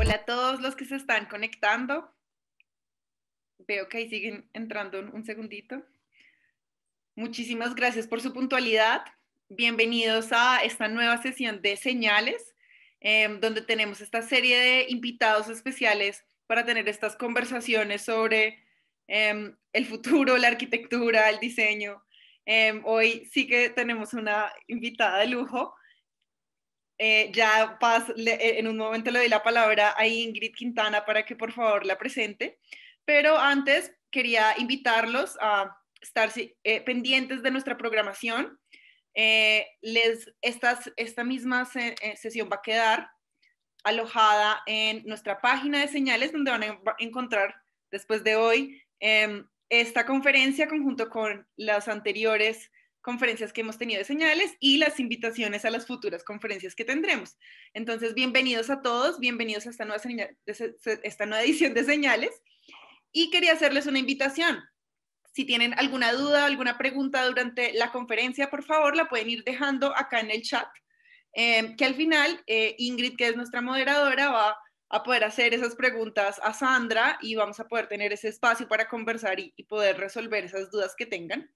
Hola a todos los que se están conectando. Veo que ahí siguen entrando un segundito. Muchísimas gracias por su puntualidad. Bienvenidos a esta nueva sesión de señales, em, donde tenemos esta serie de invitados especiales para tener estas conversaciones sobre em, el futuro, la arquitectura, el diseño. Em, hoy sí que tenemos una invitada de lujo eh, ya eh, en un momento le doy la palabra a Ingrid Quintana para que por favor la presente, pero antes quería invitarlos a estar eh, pendientes de nuestra programación. esta misma sesión va a quedar alojada en nuestra página de señales donde van a encontrar después de hoy em, esta conferencia conjunto con las anteriores conferencias que hemos tenido de señales y las invitaciones a las futuras conferencias que tendremos. Entonces, bienvenidos a todos, bienvenidos a esta nueva, esta nueva edición de señales. Y quería hacerles una invitación. Si tienen alguna duda, alguna pregunta durante la conferencia, por favor, la pueden ir dejando acá en el chat, eh, que al final eh, Ingrid, que es nuestra moderadora, va a poder hacer esas preguntas a Sandra y vamos a poder tener ese espacio para conversar y poder resolver esas dudas que tengan.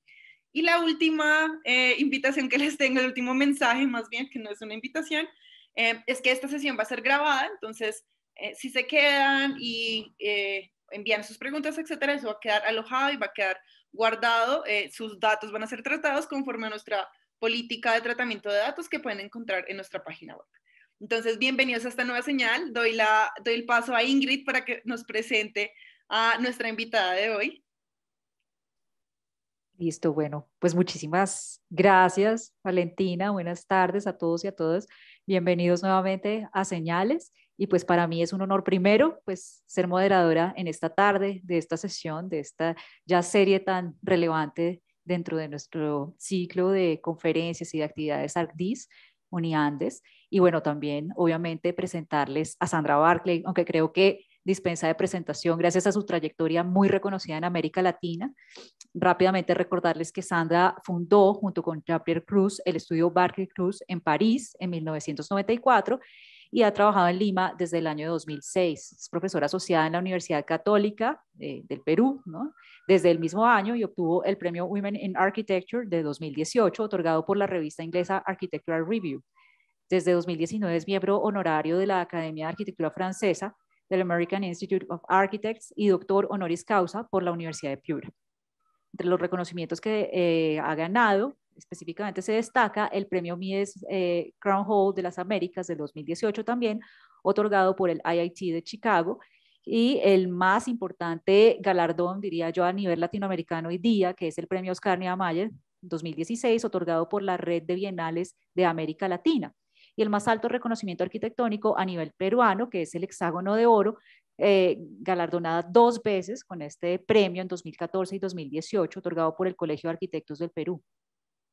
Y la última eh, invitación que les tengo, el último mensaje más bien, que no es una invitación, eh, es que esta sesión va a ser grabada, entonces eh, si se quedan y envían sus preguntas, etcétera, eso va a quedar alojado y va a quedar guardado, sus datos van a ser tratados conforme a nuestra política de tratamiento de datos que pueden encontrar en nuestra página web. Entonces, bienvenidos a esta nueva señal. doy el paso a Ingrid para que nos presente a nuestra invitada de hoy. Listo, bueno, pues muchísimas gracias, Valentina. Buenas tardes a todos y a todas. Bienvenidos nuevamente a Señales. Y pues para mí es un honor primero, pues ser moderadora en esta tarde de esta sesión, de esta ya serie tan relevante dentro de nuestro ciclo de conferencias y de actividades ARCDIS, Uniandes. Y bueno, también obviamente presentarles a Sandra Barclay, aunque creo que dispensa de presentación gracias a su trayectoria muy reconocida en América Latina. Rápidamente recordarles que Sandra fundó junto con Javier Cruz el estudio Barclay Cruz en París en 1994 y ha trabajado en Lima desde el año 2006. Es profesora asociada en la Universidad Católica eh, del Perú, desde el mismo año y obtuvo el premio Women in Architecture de 2018, otorgado por la revista inglesa Architectural Review. Desde 2019 es miembro honorario de la Academia de Arquitectura Francesa del American Institute of Architects y doctor honoris causa por la Universidad de Piura. Entre los reconocimientos que eh, ha ganado, específicamente se destaca el premio Mies eh, Crown Hall de las Américas del 2018 también, otorgado por el IIT de Chicago, y el más importante galardón, diría yo, a nivel latinoamericano hoy día, que es el premio Oscar Niemeyer 2016, otorgado por la Red de Bienales de América Latina y el más alto reconocimiento arquitectónico a nivel peruano, que es el Hexágono de Oro, eh, galardonada dos veces con este premio en 2014 y 2018, otorgado por el Colegio de Arquitectos del Perú.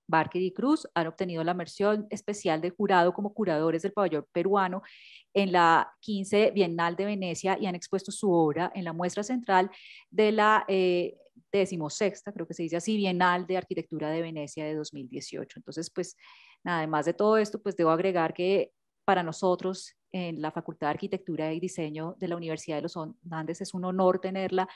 Barker y Cruz han obtenido la mención especial del jurado como curadores del pabellón peruano en la 15 Bienal de Venecia y han expuesto su obra en la muestra central de la 16 eh, decimosexta, creo que se dice así, Bienal de Arquitectura de Venecia de 2018. Entonces, pues, además de todo esto, pues debo agregar que para nosotros en la Facultad de Arquitectura y Diseño de la Universidad de los Andes es un honor tenerla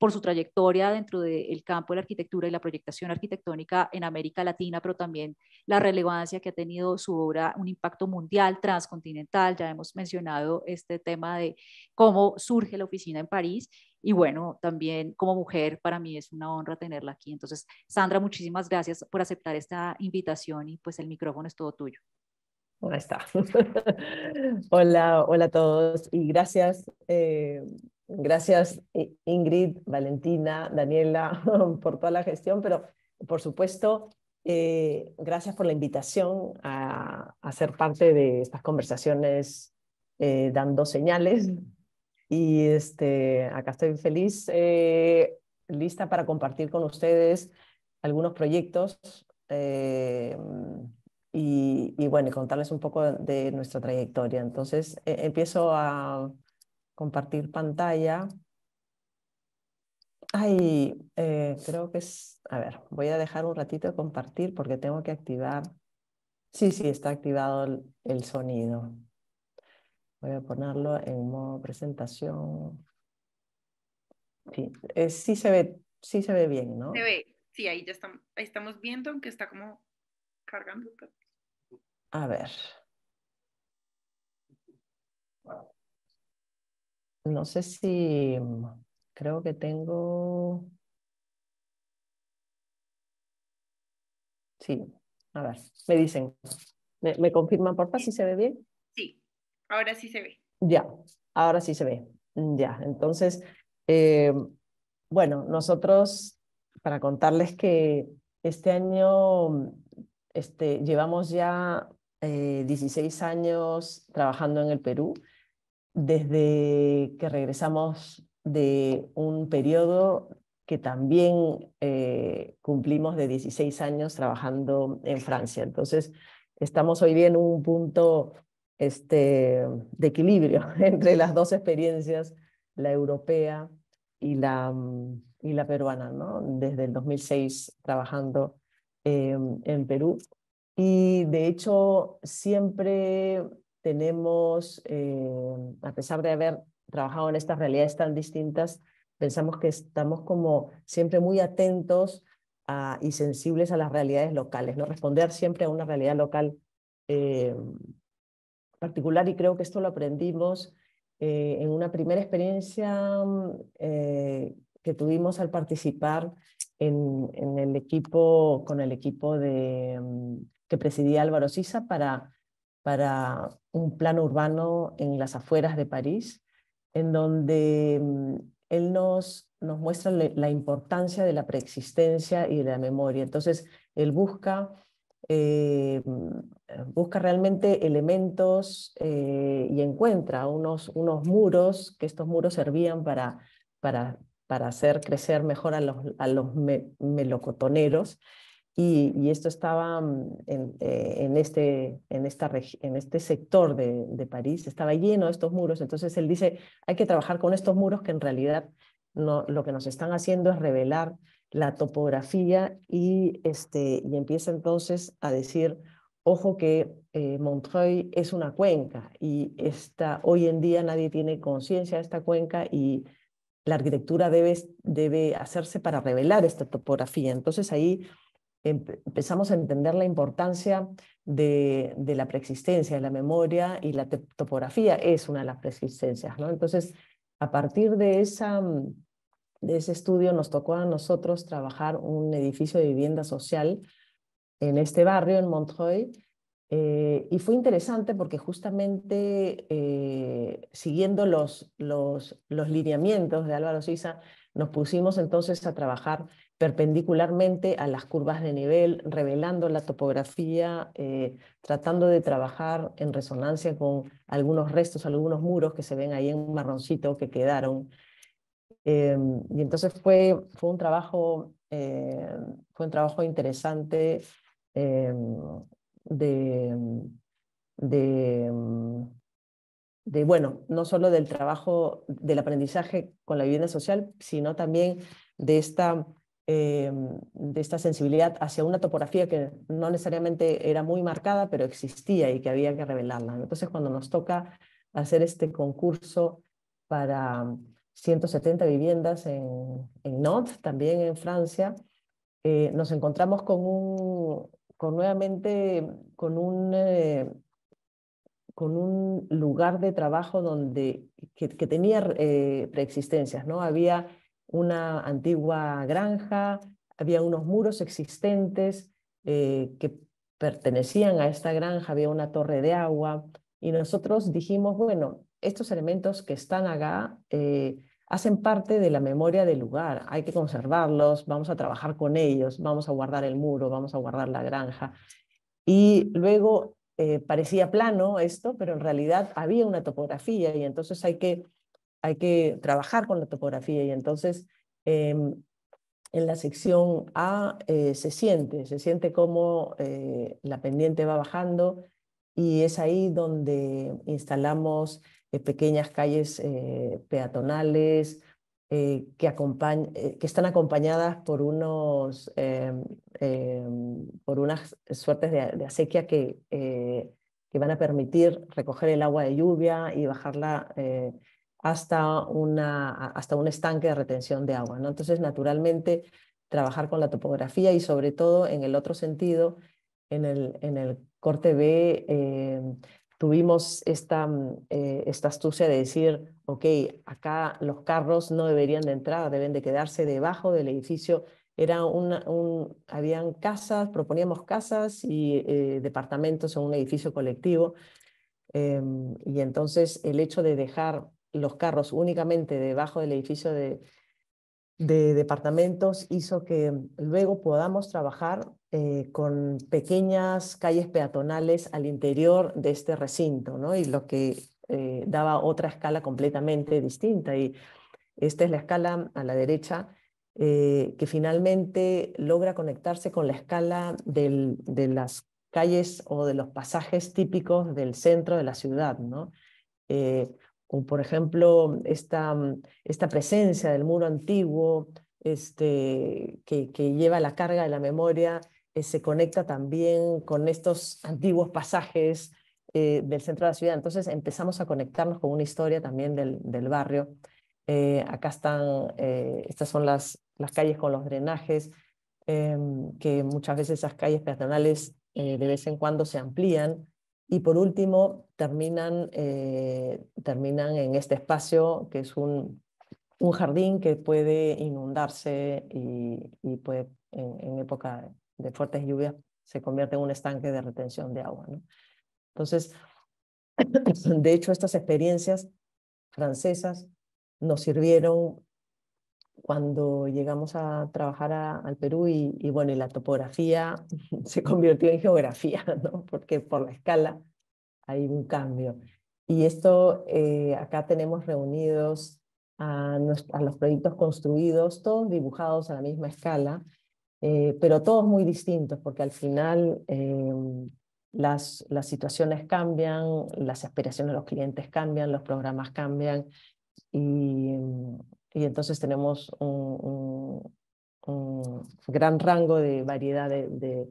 por su trayectoria dentro del campo de la arquitectura y la proyectación arquitectónica en América Latina, pero también la relevancia que ha tenido su obra, un impacto mundial, transcontinental. Ya hemos mencionado este tema de cómo surge la oficina en París y bueno, también como mujer, para mí es una honra tenerla aquí. Entonces, Sandra, muchísimas gracias por aceptar esta invitación y pues el micrófono es todo tuyo. hola, hola a todos y gracias eh, Gracias Ingrid, Valentina, Daniela por toda la gestión, pero por supuesto, eh, gracias por la invitación a, ser parte de estas conversaciones eh, dando señales. Y este, acá estoy feliz, eh, lista para compartir con ustedes algunos proyectos y, y, bueno, y contarles un poco de nuestra trayectoria. Entonces, e-, empiezo a, compartir pantalla. Ay, eh, creo que es, a ver, voy a dejar un ratito de compartir porque tengo que activar. Sí, sí, está activado el, sonido. Voy a ponerlo en modo presentación. Sí, eh, sí se ve, sí se ve bien, ¿no? Se ve, sí, ahí ya estamos, ahí estamos viendo, aunque está como cargando. A ver, no sé si mm, creo que tengo... Sí, a ver, me dicen, ¿me, confirman por si se ve bien? Sí, ahora sí se ve. Ya, ahora sí se ve. Mm, ya, entonces, eh, bueno, nosotros, para contarles que este año mm, este, llevamos ya 16 eh, años trabajando en el Perú desde que regresamos de un periodo que también eh, cumplimos de 16 años trabajando en Francia. Entonces, estamos hoy bien en un punto este, de equilibrio entre las dos experiencias, la europea y la, mm, y la peruana, ¿no? desde el 2006 trabajando eh, en Perú. Y de hecho, siempre tenemos, em, a pesar de haber trabajado en estas realidades tan distintas, pensamos que estamos como siempre muy atentos a, ah, y sensibles a las realidades locales, ¿no? responder siempre a una realidad local em, particular y creo que esto lo aprendimos eh, en una primera experiencia mm, eh, que tuvimos al participar en, en, el equipo, con el equipo de, mm, que presidía Álvaro Sisa para para un plano urbano en las afueras de París, en donde mm, él nos, muestra la importancia de la preexistencia y de la memoria. Entonces, él busca, eh, mm, busca realmente elementos eh, y encuentra unos, muros, que estos muros servían para, hacer crecer mejor a los, melocotoneros y, esto estaba mm, eh, en, este, en, esta, en este sector de, de París, estaba lleno de estos muros. Entonces él dice, hay que trabajar con estos muros que en realidad no, lo que nos están haciendo es revelar la topografía y, este, y empieza entonces a decir, ojo que eh, Montreuil es una cuenca y está hoy en día nadie tiene conciencia de esta cuenca y la arquitectura debe, debe hacerse para revelar esta topografía. Entonces ahí empezamos a entender la importancia de, de, la preexistencia, de la memoria y la topografía es una de las preexistencias. ¿no? Entonces, a partir de, esa, mm, de ese estudio nos tocó a nosotros trabajar un edificio de vivienda social en este barrio, en Montreuil, eh, y fue interesante porque justamente eh, siguiendo los, los, los lineamientos de Álvaro Siza nos pusimos entonces a trabajar perpendicularmente a las curvas de nivel, revelando la topografía, eh, tratando de trabajar en resonancia con algunos restos, algunos muros que se ven ahí en marroncito que quedaron. Em, y entonces fue, fue, un trabajo, eh, fue un trabajo interesante em, de, de, bueno, no solo del trabajo, del aprendizaje con la vivienda social, sino también de esta eh, de esta sensibilidad hacia una topografía que no necesariamente era muy marcada, pero existía y que había que revelarla. Entonces, cuando nos toca hacer este concurso para 170 um, viviendas en, en Nantes, también en Francia, eh, nos encontramos con un, con nuevamente, con un, eh, con un lugar de trabajo donde, que, tenía preexistencias, ¿no? Había una antigua granja, había unos muros existentes eh, que pertenecían a esta granja, había una torre de agua y nosotros dijimos, bueno, estos elementos que están acá eh, hacen parte de la memoria del lugar, hay que conservarlos, vamos a trabajar con ellos, vamos a guardar el muro, vamos a guardar la granja. Y luego eh, parecía plano esto, pero en realidad había una topografía y entonces hay que hay que trabajar con la topografía y entonces em, en la sección A eh, se siente, se siente como eh, la pendiente va bajando y es ahí donde instalamos eh, pequeñas calles peatonales que, están acompañadas por, unos, em, em, por unas suertes de, acequia que, que, van a permitir recoger el agua de lluvia y bajarla hasta, una, hasta un estanque de retención de agua. ¿no? Entonces, naturalmente, trabajar con la topografía y sobre todo en el otro sentido, en el, en el corte B, eh, tuvimos esta, mm, eh, esta astucia de decir, ok, acá los carros no deberían de entrar, deben de quedarse debajo del edificio. Era un, habían casas, proponíamos casas y eh, departamentos en un edificio colectivo. Em, y entonces el hecho de dejar los carros únicamente debajo del edificio de, departamentos hizo que luego podamos trabajar eh, con pequeñas calles peatonales al interior de este recinto, ¿no? Y lo que eh, daba otra escala completamente distinta. Y esta es la escala a la derecha, eh, que finalmente logra conectarse con la escala de las calles o de los pasajes típicos del centro de la ciudad, ¿no? por ejemplo esta, mm, esta presencia del muro antiguo este, que, lleva la carga de la memoria, eh, se conecta también con estos antiguos pasajes eh, del centro de la ciudad. Entonces empezamos a conectarnos con una historia también del, barrio. Eh, acá están, estas son las, las calles con los drenajes, em, que muchas veces esas calles peatonales de vez en cuando se amplían y por último, terminan, eh, terminan en este espacio que es un, un jardín que puede inundarse y, puede, en, época de fuertes lluvias se convierte en un estanque de retención de agua. Entonces, de hecho, estas experiencias francesas nos sirvieron cuando llegamos a trabajar al Perú y, bueno, la topografía se convirtió en geografía, ¿no? porque por la escala hay un cambio. Y esto, eh, acá tenemos reunidos a, a, los proyectos construidos, todos dibujados a la misma escala, eh, pero todos muy distintos, porque al final em, las, las situaciones cambian, las aspiraciones de los clientes cambian, los programas cambian, y, em, y entonces tenemos un, gran rango de variedad de,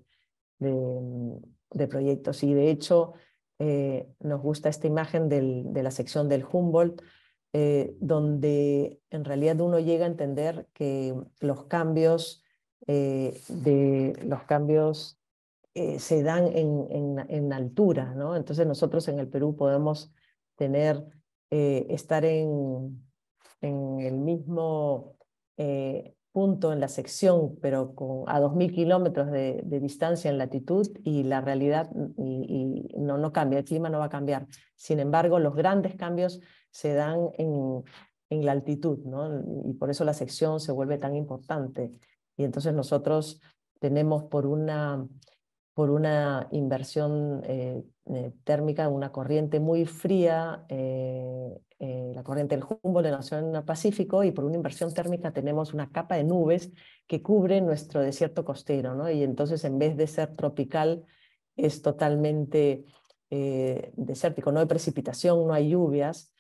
proyectos. Y de hecho, eh, nos gusta esta imagen de la sección del Humboldt, eh, donde en realidad uno llega a entender que los cambios, eh, de, los cambios se dan en, en altura. ¿no? Entonces nosotros en el Perú podemos tener, estar en en el mismo eh, punto en la sección, pero con, a 2.000 kilómetros de, distancia en latitud y la realidad y, no, no cambia, el clima no va a cambiar. Sin embargo, los grandes cambios se dan en, en la altitud, ¿no? y por eso la sección se vuelve tan importante. Y entonces nosotros tenemos por una, por una inversión eh, eh, térmica, una corriente muy fría, eh, eh, la corriente del Humboldt en el Océano Pacífico, y por una inversión térmica tenemos una capa de nubes que cubre nuestro desierto costero, ¿no? Y entonces en vez de ser tropical, es totalmente desértico, no hay precipitación, no hay lluvias,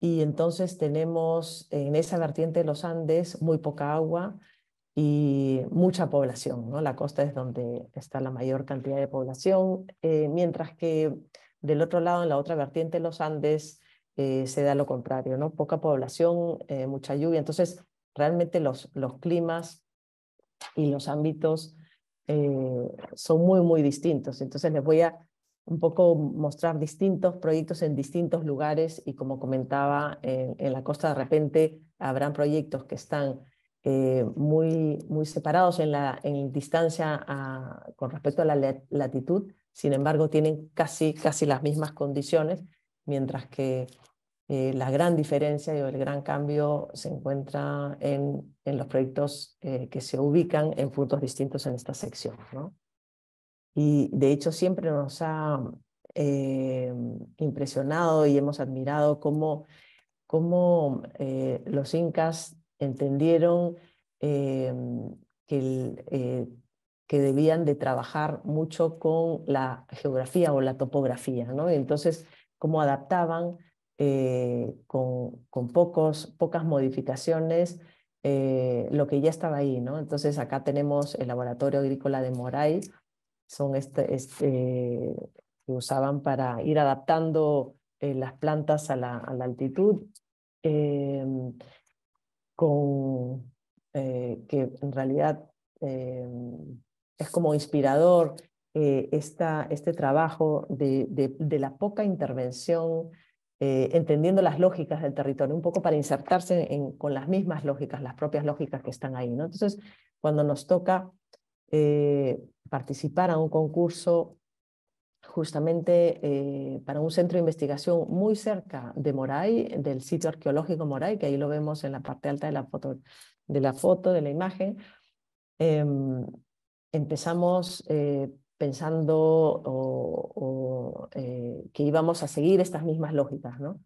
y entonces tenemos en esa vertiente de los Andes muy poca agua, y mucha población. ¿no? La costa es donde está la mayor cantidad de población, eh, mientras que del otro lado, en la otra vertiente, los Andes, eh, se da lo contrario, ¿no? poca población, eh, mucha lluvia. Entonces, realmente los, los climas y los ámbitos son muy, muy distintos. Entonces, les voy a un poco mostrar distintos proyectos en distintos lugares y como comentaba, en, en la costa de repente habrán proyectos que están eh, muy, muy separados en, la, en distancia a, con respecto a la latitud, sin embargo tienen casi, casi las mismas condiciones, mientras que eh, la gran diferencia y el gran cambio se encuentra en, en los proyectos eh, que se ubican en puntos distintos en esta sección. ¿no? Y de hecho siempre nos ha impresionado y hemos admirado cómo, cómo los incas entendieron em, que, eh, que, debían de trabajar mucho con la geografía o la topografía, ¿no? Entonces, cómo adaptaban eh, con, pocos, pocas modificaciones eh, lo que ya estaba ahí, ¿no? Entonces, acá tenemos el laboratorio agrícola de Moray, son este, este que usaban para ir adaptando las plantas a la, altitud. Em, con, eh, que en realidad eh, es como inspirador eh, esta, este trabajo de, la poca intervención, entendiendo las lógicas del territorio, un poco para insertarse con las mismas lógicas, las propias lógicas que están ahí. ¿no? Entonces, cuando nos toca participar a un concurso, justamente eh, para un centro de investigación muy cerca de Moray, del sitio arqueológico Moray, que ahí lo vemos en la parte alta de la foto, de la, foto, de la imagen. Em, empezamos eh, pensando eh, que íbamos a seguir estas mismas lógicas, ¿no?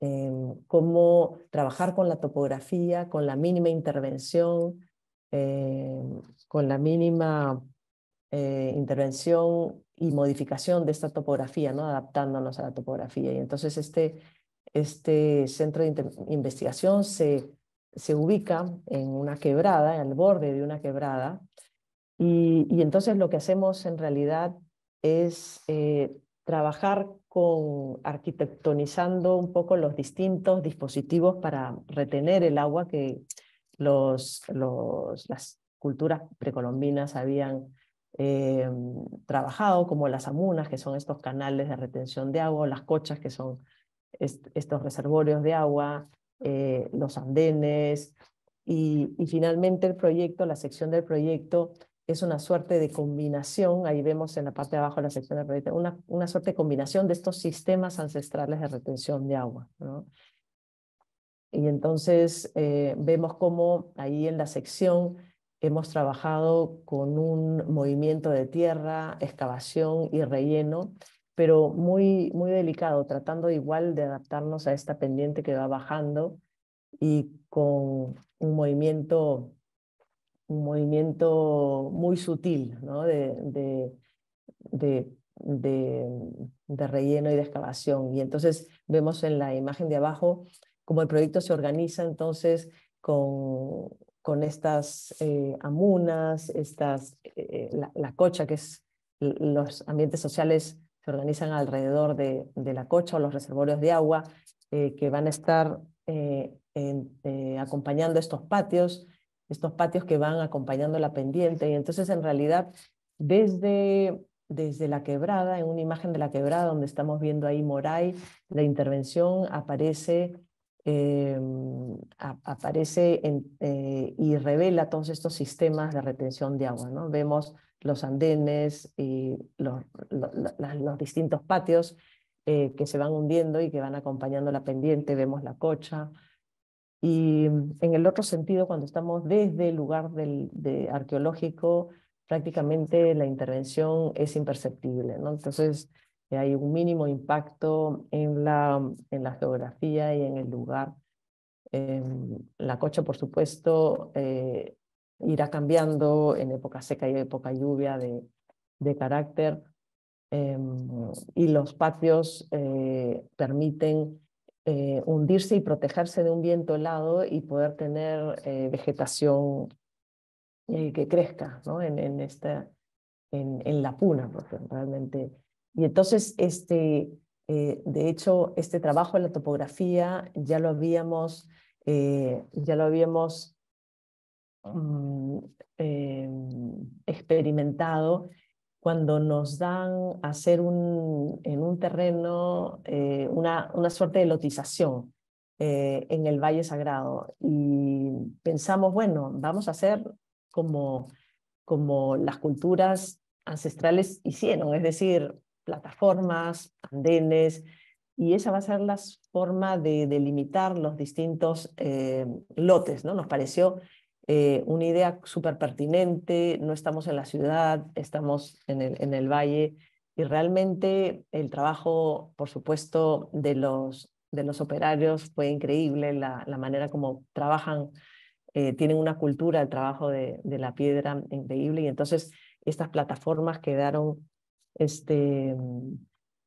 Em, cómo trabajar con la topografía, con la mínima intervención, em, con la mínima intervención y modificación de esta topografía, ¿no? adaptándonos a la topografía. Y entonces este, este centro de investigación se, se ubica en una quebrada, en el borde de una quebrada, y, entonces lo que hacemos en realidad es eh, trabajar con arquitectonizando un poco los distintos dispositivos para retener el agua que los, los, las culturas precolombinas habían eh, trabajado, como las amunas, que son estos canales de retención de agua, las cochas, que son estos reservorios de agua, eh, los andenes, y, finalmente el proyecto, la sección del proyecto, es una suerte de combinación, ahí vemos en la parte de abajo la sección del proyecto, una, suerte de combinación de estos sistemas ancestrales de retención de agua. Y entonces eh, vemos cómo ahí en la sección Hemos trabajado con un movimiento de tierra, excavación y relleno, pero muy, muy delicado, tratando igual de adaptarnos a esta pendiente que va bajando y con un movimiento, un movimiento muy sutil ¿no? de, de, de, relleno y de excavación. Y entonces vemos en la imagen de abajo cómo el proyecto se organiza entonces con con estas eh, amunas, estas, eh, la, cocha, que es los ambientes sociales se organizan alrededor de, la cocha o los reservorios de agua eh, que van a estar acompañando estos patios, estos patios que van acompañando la pendiente. Y entonces, en realidad, desde, desde la quebrada, en una imagen de la quebrada donde estamos viendo ahí Moray, la intervención aparece eh, aparece en, eh, y revela todos estos sistemas de retención de agua. ¿no? Vemos los andenes y los, los, distintos patios eh, que se van hundiendo y que van acompañando la pendiente, vemos la cocha. Y mm, en el otro sentido, cuando estamos desde el lugar de arqueológico, prácticamente la intervención es imperceptible. ¿no? Entonces, hay un mínimo impacto en la, en la geografía y en el lugar. Em, la cocha, por supuesto, eh, irá cambiando en época seca y época lluvia de, carácter. Em, y los patios eh, permiten eh, hundirse y protegerse de un viento helado y poder tener vegetación que crezca en, en, en la puna, porque realmente y entonces, este, eh, de hecho, este trabajo en la topografía ya lo habíamos, eh, ya lo habíamos mm, eh, experimentado cuando nos dan a hacer un, en un terreno una, una, suerte de lotización en el Valle Sagrado. Y pensamos, bueno, vamos a hacer como, como las culturas ancestrales hicieron, es decir, plataformas, andenes, y esa va a ser la forma de delimitar los distintos eh, lotes. ¿no? Nos pareció eh, una idea súper pertinente, no estamos en la ciudad, estamos en el, en el valle, y realmente el trabajo, por supuesto, de los, de los operarios fue increíble, la, la manera como trabajan, eh, tienen una cultura el trabajo de, de, la piedra increíble y entonces estas plataformas quedaron este,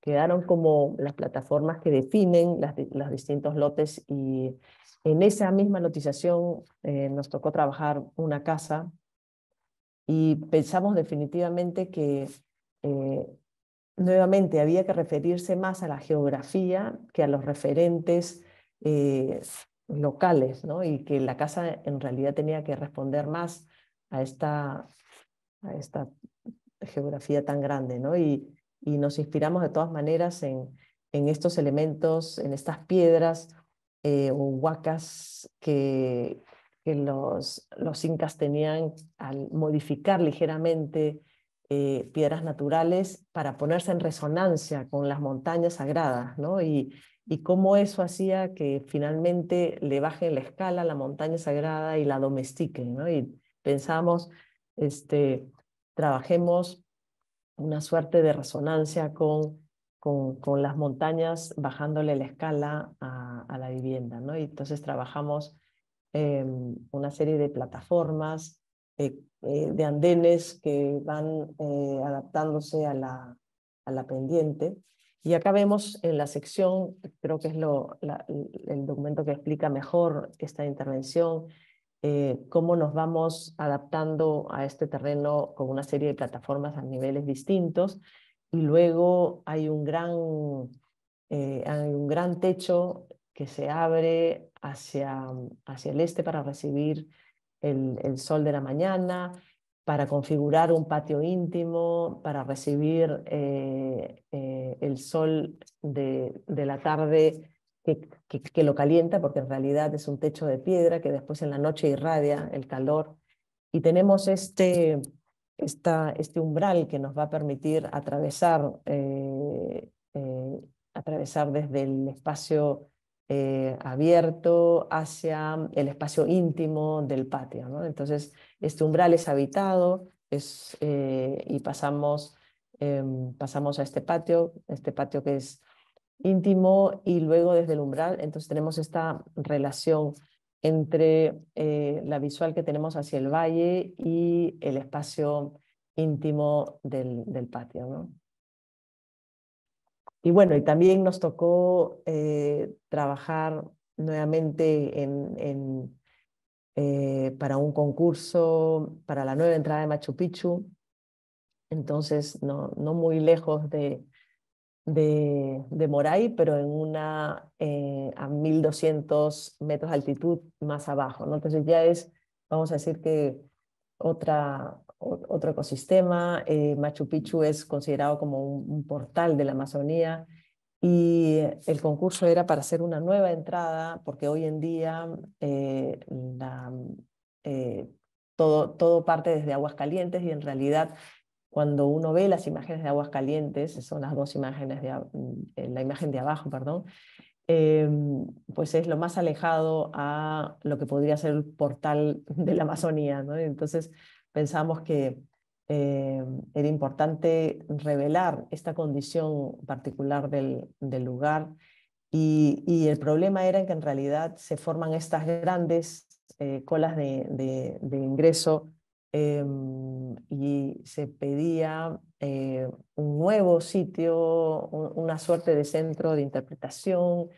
quedaron como las plataformas que definen las, los distintos lotes y en esa misma lotización eh, nos tocó trabajar una casa y pensamos definitivamente que eh, nuevamente había que referirse más a la geografía que a los referentes eh, locales, ¿no? y que la casa en realidad tenía que responder más a esta, a esta geografía tan grande, ¿no? Y, y nos inspiramos de todas maneras en, en estos elementos, en estas piedras eh, o huacas que, que los, los, incas tenían al modificar ligeramente eh, piedras naturales para ponerse en resonancia con las montañas sagradas, ¿no? Y, y cómo eso hacía que finalmente le bajen la escala a la montaña sagrada y la domestiquen, ¿no? Y pensamos, este, trabajemos una suerte de resonancia con, con, con las montañas, bajándole la escala a, la vivienda. ¿no? Y entonces trabajamos eh, una serie de plataformas, eh, eh, de andenes que van adaptándose a la, a la pendiente. Y acá vemos en la sección, creo que es lo, el documento que explica mejor esta intervención, eh, cómo nos vamos adaptando a este terreno con una serie de plataformas a niveles distintos. Y luego hay un gran, eh, hay un gran techo que se abre hacia, hacia el este para recibir el, sol de la mañana, para configurar un patio íntimo, para recibir eh, el sol de, la tarde que, lo calienta, porque en realidad es un techo de piedra que después en la noche irradia el calor. Y tenemos este, esta, este umbral que nos va a permitir atravesar, eh, eh, atravesar desde el espacio eh, abierto hacia el espacio íntimo del patio. Entonces, este umbral es habitado es, y pasamos, em, pasamos a este patio, este patio que es íntimo y luego desde el umbral. Entonces tenemos esta relación entre eh, la visual que tenemos hacia el valle y el espacio íntimo del, patio. ¿no? Y bueno, y también nos tocó eh, trabajar nuevamente en, en, eh, para un concurso, para la nueva entrada de Machu Picchu. Entonces, no, no muy lejos de, de, de Moray, pero en una, eh, a 1200 metros de altitud más abajo. ¿no? Entonces ya es, vamos a decir que otra, otro ecosistema. Eh, Machu Picchu es considerado como un, portal de la Amazonía y el concurso era para hacer una nueva entrada porque hoy en día eh, todo, todo parte desde aguas calientes y en realidad cuando uno ve las imágenes de aguas calientes, son las dos imágenes, de, mm, la imagen de abajo, perdón, eh, pues es lo más alejado a lo que podría ser el portal de la Amazonía. Entonces pensamos que eh, era importante revelar esta condición particular del, lugar y, el problema era que en realidad se forman estas grandes eh, colas de, de ingreso Em, y se pedía eh, un nuevo sitio, una suerte de centro de interpretación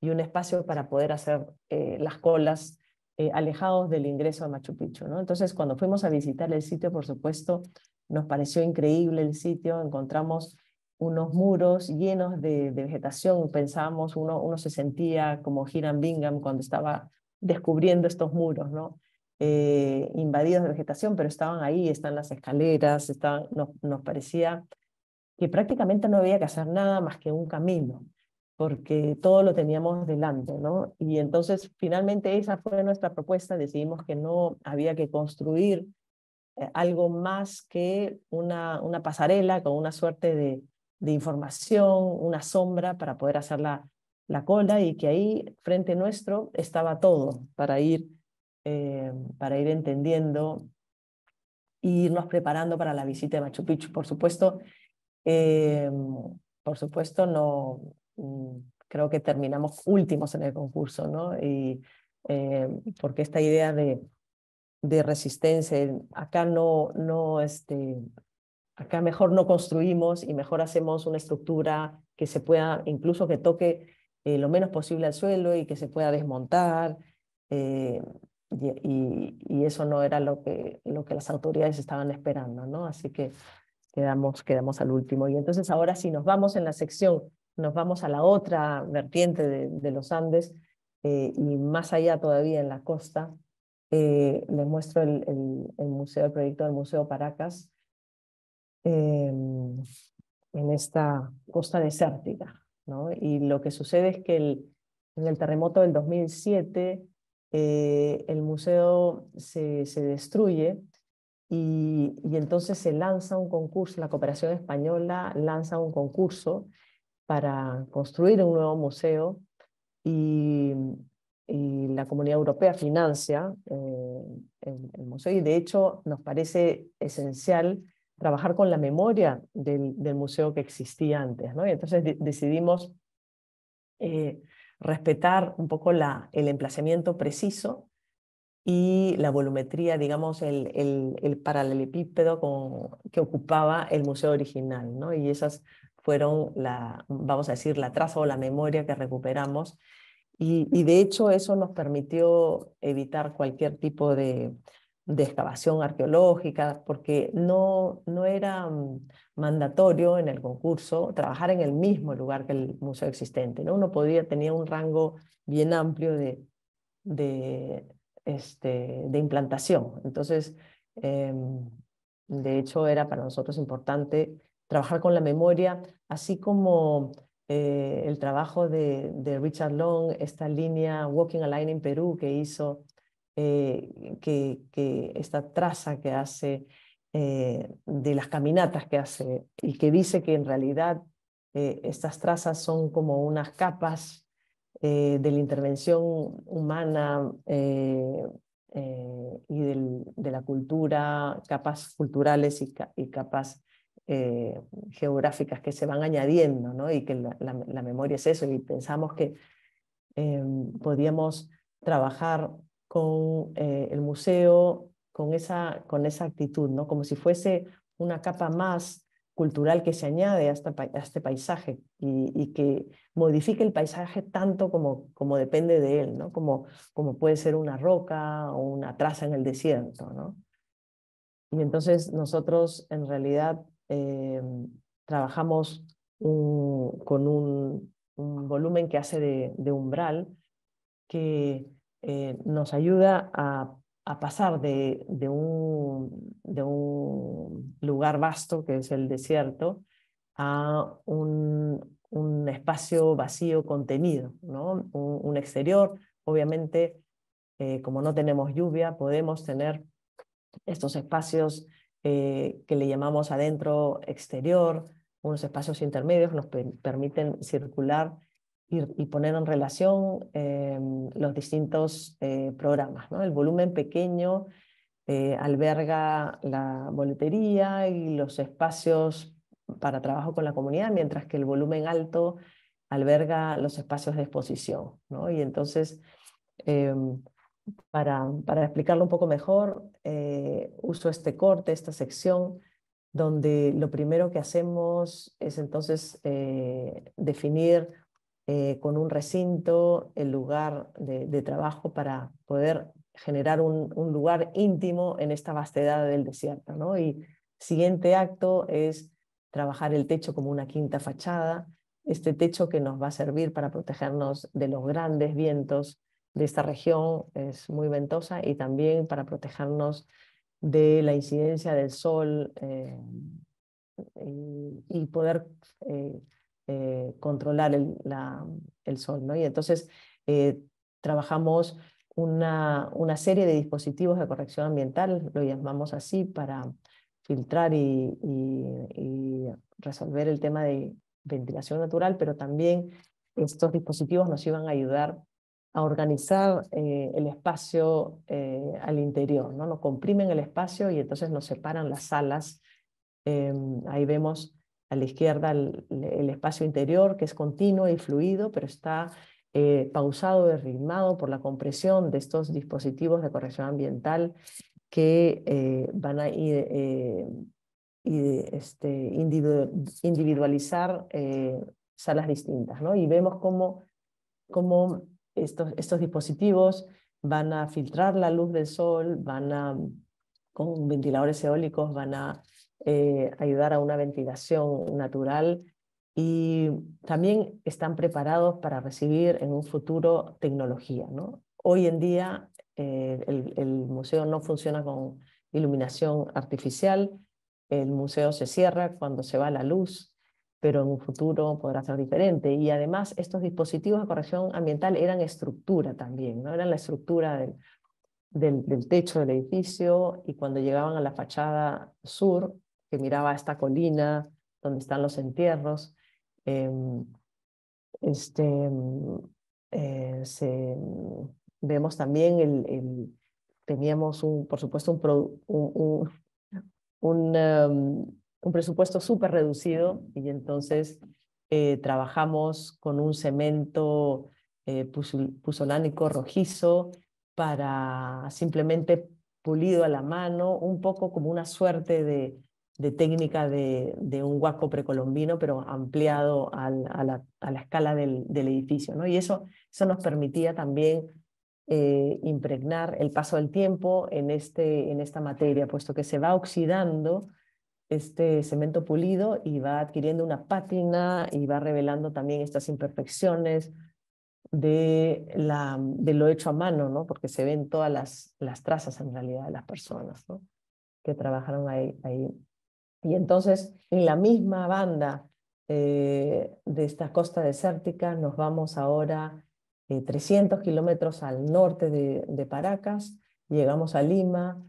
y un espacio para poder hacer eh, las colas eh, alejados del ingreso a Machu Picchu. ¿no? Entonces, cuando fuimos a visitar el sitio, por supuesto, nos pareció increíble el sitio, encontramos unos muros llenos de, vegetación, pensábamos, uno, uno se sentía como Hiram Bingham cuando estaba descubriendo estos muros, ¿no? Eh, invadidos de vegetación, pero estaban ahí, están las escaleras, nos, parecía que prácticamente no había que hacer nada más que un camino, porque todo lo teníamos delante, ¿no? Y entonces finalmente esa fue nuestra propuesta, decidimos que no había que construir eh, algo más que una, pasarela con una suerte de, información, una sombra para poder hacer la, la cola y que ahí frente nuestro estaba todo para ir eh, para ir entendiendo e irnos preparando para la visita de Machu Picchu. Por supuesto, eh, por supuesto, no mm, creo que terminamos últimos en el concurso, ¿no? Y, eh, porque esta idea de, resistencia, acá no, no, este, acá mejor no construimos y mejor hacemos una estructura que se pueda, incluso que toque lo menos posible al suelo y que se pueda desmontar y, eso no era lo que, lo que las autoridades estaban esperando, ¿no? Así que quedamos, quedamos al último. Y entonces ahora si nos vamos en la sección, nos vamos a la otra vertiente de, los Andes eh, y más allá todavía en la costa, eh, les muestro el, el, proyecto del Museo Paracas eh, en esta costa desértica. ¿no? Y lo que sucede es que el, en el terremoto del 2007 eh, el museo se, destruye y, entonces se lanza un concurso, la cooperación española lanza un concurso para construir un nuevo museo y, la comunidad europea financia eh, el, museo y de hecho nos parece esencial trabajar con la memoria del, museo que existía antes. ¿no? Y entonces decidimos eh, respetar un poco la, el emplazamiento preciso y la volumetría, digamos, el, el, paralelepípedo con, que ocupaba el museo original, ¿no? Y esas fueron, la, vamos a decir, la traza o la memoria que recuperamos. y de hecho eso nos permitió evitar cualquier tipo de, de excavación arqueológica, porque no, no era mm, mandatorio en el concurso trabajar en el mismo lugar que el museo existente. ¿no? Uno podía, tenía un rango bien amplio de, de, este, de implantación. Entonces, em, de hecho, era para nosotros importante trabajar con la memoria, así como eh, el trabajo de, Richard Long, esta línea Walking a Line en Perú que hizo eh, que, esta traza que hace eh, de las caminatas que hace y que dice que en realidad eh, estas trazas son como unas capas de la intervención humana y de la cultura, capas culturales y, capas geográficas que se van añadiendo, y que la, la memoria es eso, y pensamos que em, podíamos trabajar con eh, el museo, con esa, con esa actitud, ¿no? como si fuese una capa más cultural que se añade a, este, este paisaje y, que modifique el paisaje tanto como, como depende de él, ¿no? como, como puede ser una roca o una traza en el desierto. ¿no? Y entonces nosotros en realidad eh, trabajamos con un, volumen que hace de, de umbral, que eh, nos ayuda a, pasar de, un, lugar vasto, que es el desierto, a un, espacio vacío contenido, un, exterior. Obviamente, eh, como no tenemos lluvia, podemos tener estos espacios eh, que le llamamos adentro exterior, unos espacios intermedios nos permiten circular y, poner en relación em, los distintos eh, programas. El volumen pequeño eh, alberga la boletería y los espacios para trabajo con la comunidad, mientras que el volumen alto alberga los espacios de exposición. Y entonces, em, para, para, explicarlo un poco mejor, eh, uso este corte, esta sección, donde lo primero que hacemos es entonces definir eh, con un recinto, el lugar de, trabajo para poder generar un, lugar íntimo en esta vastedad del desierto. ¿no? Y siguiente acto es trabajar el techo como una quinta fachada, este techo que nos va a servir para protegernos de los grandes vientos de esta región, es muy ventosa, y también para protegernos de la incidencia del sol eh, y, poder eh, eh, controlar el, sol. ¿no? Y entonces eh, trabajamos una, serie de dispositivos de corrección ambiental, lo llamamos así, para filtrar y, resolver el tema de ventilación natural, pero también estos dispositivos nos iban a ayudar a organizar eh, el espacio al interior, ¿no? Nos comprimen el espacio y entonces nos separan las salas. Em, ahí vemos a la izquierda el, espacio interior, que es continuo y fluido, pero está eh, pausado y ritmado por la compresión de estos dispositivos de corrección ambiental que eh, van a eh, este, individualizar salas distintas. ¿no? Y vemos cómo, cómo estos, estos dispositivos van a filtrar la luz del sol, van a, con ventiladores eólicos, van a eh, ayudar a una ventilación natural y también están preparados para recibir en un futuro tecnología. ¿no? Hoy en día eh, el, museo no funciona con iluminación artificial, el museo se cierra cuando se va la luz, pero en un futuro podrá ser diferente. Y además estos dispositivos de corrección ambiental eran estructura también, ¿no? eran la estructura del, del techo del edificio y cuando llegaban a la fachada sur miraba esta colina donde están los entierros. Em, este, em, eh, vemos también, el, teníamos un, por supuesto un, em, un, presupuesto súper reducido y entonces eh, trabajamos con un cemento eh, puzolánico rojizo para simplemente pulido a la mano, un poco como una suerte de, de técnica de, de, un huasco precolombino, pero ampliado a, la, a, la, escala del, del, edificio. ¿no? Y eso, eso nos permitía también eh, impregnar el paso del tiempo en, este, en esta materia, puesto que se va oxidando este cemento pulido y va adquiriendo una pátina y va revelando también estas imperfecciones de, la, de lo hecho a mano, ¿no? porque se ven todas las, las trazas en realidad de las personas ¿no? que trabajaron ahí, ahí y entonces, en la misma banda eh, de esta costa desértica, nos vamos ahora 300 eh, kilómetros al norte de, Paracas, llegamos a Lima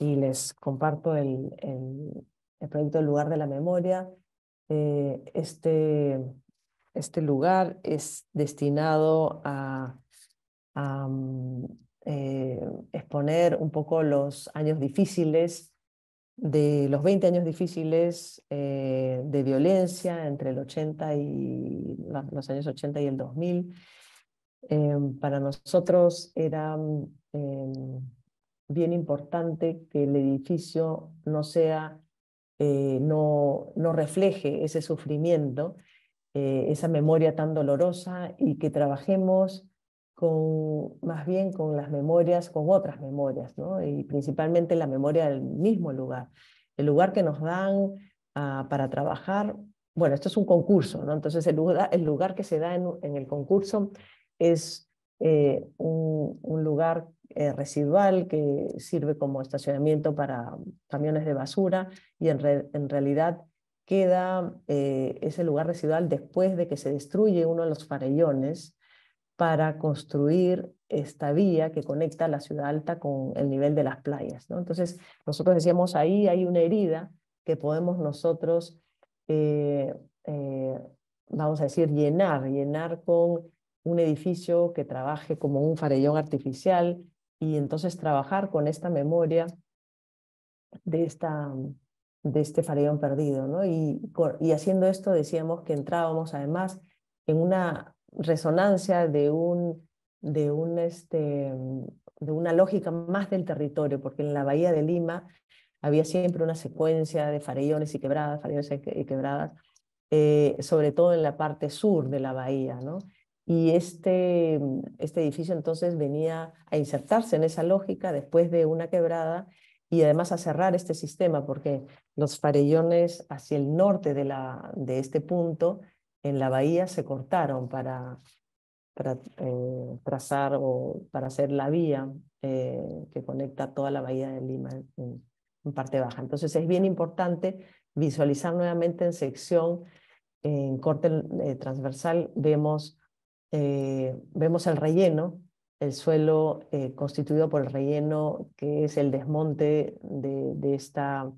y les comparto el, proyecto del Lugar de la Memoria. Eh, este, este lugar es destinado a, mm, exponer un poco los años difíciles de los 20 años difíciles eh, de violencia entre el 80 y los años 80 y el 2000. Em, para nosotros era em, bien importante que el edificio no sea, eh, no, no refleje ese sufrimiento, eh, esa memoria tan dolorosa y que trabajemos con, más bien con las memorias, con otras memorias, ¿no? y principalmente la memoria del mismo lugar. El lugar que nos dan ah, para trabajar, bueno, esto es un concurso, ¿no? entonces el lugar, el lugar que se da en, el concurso es eh, un, lugar eh, residual que sirve como estacionamiento para camiones de basura y en, realidad queda eh, ese lugar residual después de que se destruye uno de los farellones para construir esta vía que conecta la ciudad alta con el nivel de las playas. ¿no? Entonces, nosotros decíamos, ahí hay una herida que podemos nosotros, eh, eh, vamos a decir, llenar, llenar con un edificio que trabaje como un farellón artificial y entonces trabajar con esta memoria de, esta, de este farellón perdido. ¿no? y haciendo esto decíamos que entrábamos además en una resonancia de un, de un este, de una lógica más del territorio, porque en la bahía de Lima había siempre una secuencia de farellones y quebradas, farellones y quebradas, eh, sobre todo en la parte sur de la bahía, ¿no? Y este, este edificio entonces venía a insertarse en esa lógica después de una quebrada y además a cerrar este sistema, porque los farellones hacia el norte de, la, de este punto en la bahía se cortaron para, eh, trazar o para hacer la vía eh, que conecta toda la bahía de Lima en, parte baja. Entonces es bien importante visualizar nuevamente en sección, en corte eh, transversal, vemos, vemos el relleno, el suelo constituido por el relleno que es el desmonte de esta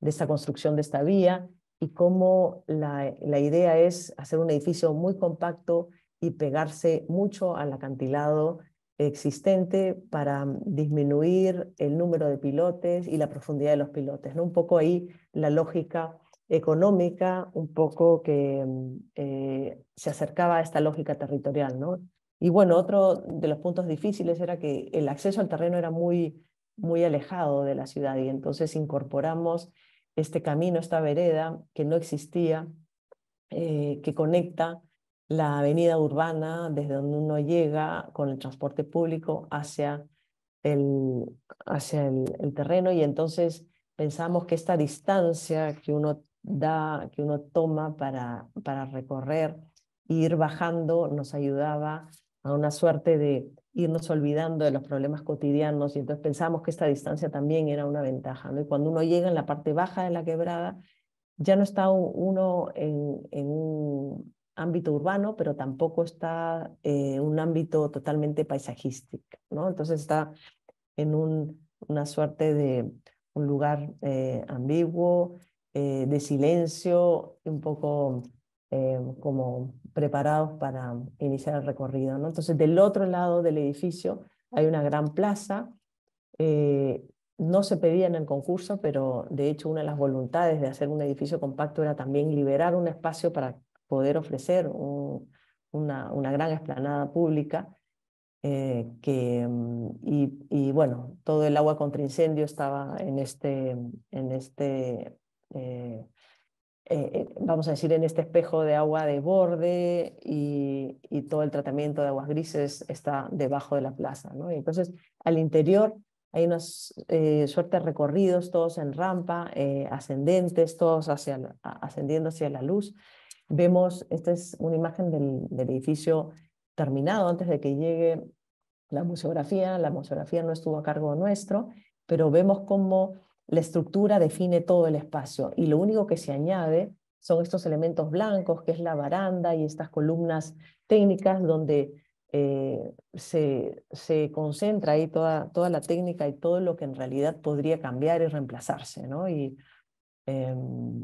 de esta construcción de esta vía y cómo la, idea es hacer un edificio muy compacto y pegarse mucho al acantilado existente para mm, disminuir el número de pilotes y la profundidad de los pilotes. ¿no? Un poco ahí la lógica económica, un poco que mm, eh, se acercaba a esta lógica territorial. ¿no? Y bueno, otro de los puntos difíciles era que el acceso al terreno era muy, muy alejado de la ciudad y entonces incorporamos este camino, esta vereda que no existía, eh, que conecta la avenida urbana desde donde uno llega con el transporte público hacia el, hacia terreno y entonces pensamos que esta distancia que uno da, que uno toma para, para recorrer, e ir bajando, nos ayudaba a una suerte de irnos olvidando de los problemas cotidianos y entonces pensamos que esta distancia también era una ventaja. ¿no? Y cuando uno llega en la parte baja de la quebrada, ya no está uno en, en un ámbito urbano, pero tampoco está en eh, un ámbito totalmente paisajístico. ¿no? Entonces está en un, una suerte de un lugar eh, ambiguo, eh, de silencio, un poco eh, como preparados para iniciar el recorrido. ¿no? Entonces, del otro lado del edificio hay una gran plaza. Eh, no se pedía en el concurso, pero de hecho una de las voluntades de hacer un edificio compacto era también liberar un espacio para poder ofrecer una, una, gran explanada pública. Eh, que, mm, y, bueno, todo el agua contra incendio estaba en este, en este eh, vamos a decir, en este espejo de agua de borde y, todo el tratamiento de aguas grises está debajo de la plaza. ¿no? entonces, al interior hay unas eh, suertes recorridos, todos en rampa, eh, ascendentes, todos hacia, ascendiendo hacia la luz. Vemos, esta es una imagen del, del edificio terminado antes de que llegue la museografía. La museografía no estuvo a cargo nuestro, pero vemos cómo la estructura define todo el espacio y lo único que se añade son estos elementos blancos, que es la baranda y estas columnas técnicas donde eh, se, se, concentra ahí toda, toda la técnica y todo lo que en realidad podría cambiar y reemplazarse. ¿no? Y, em,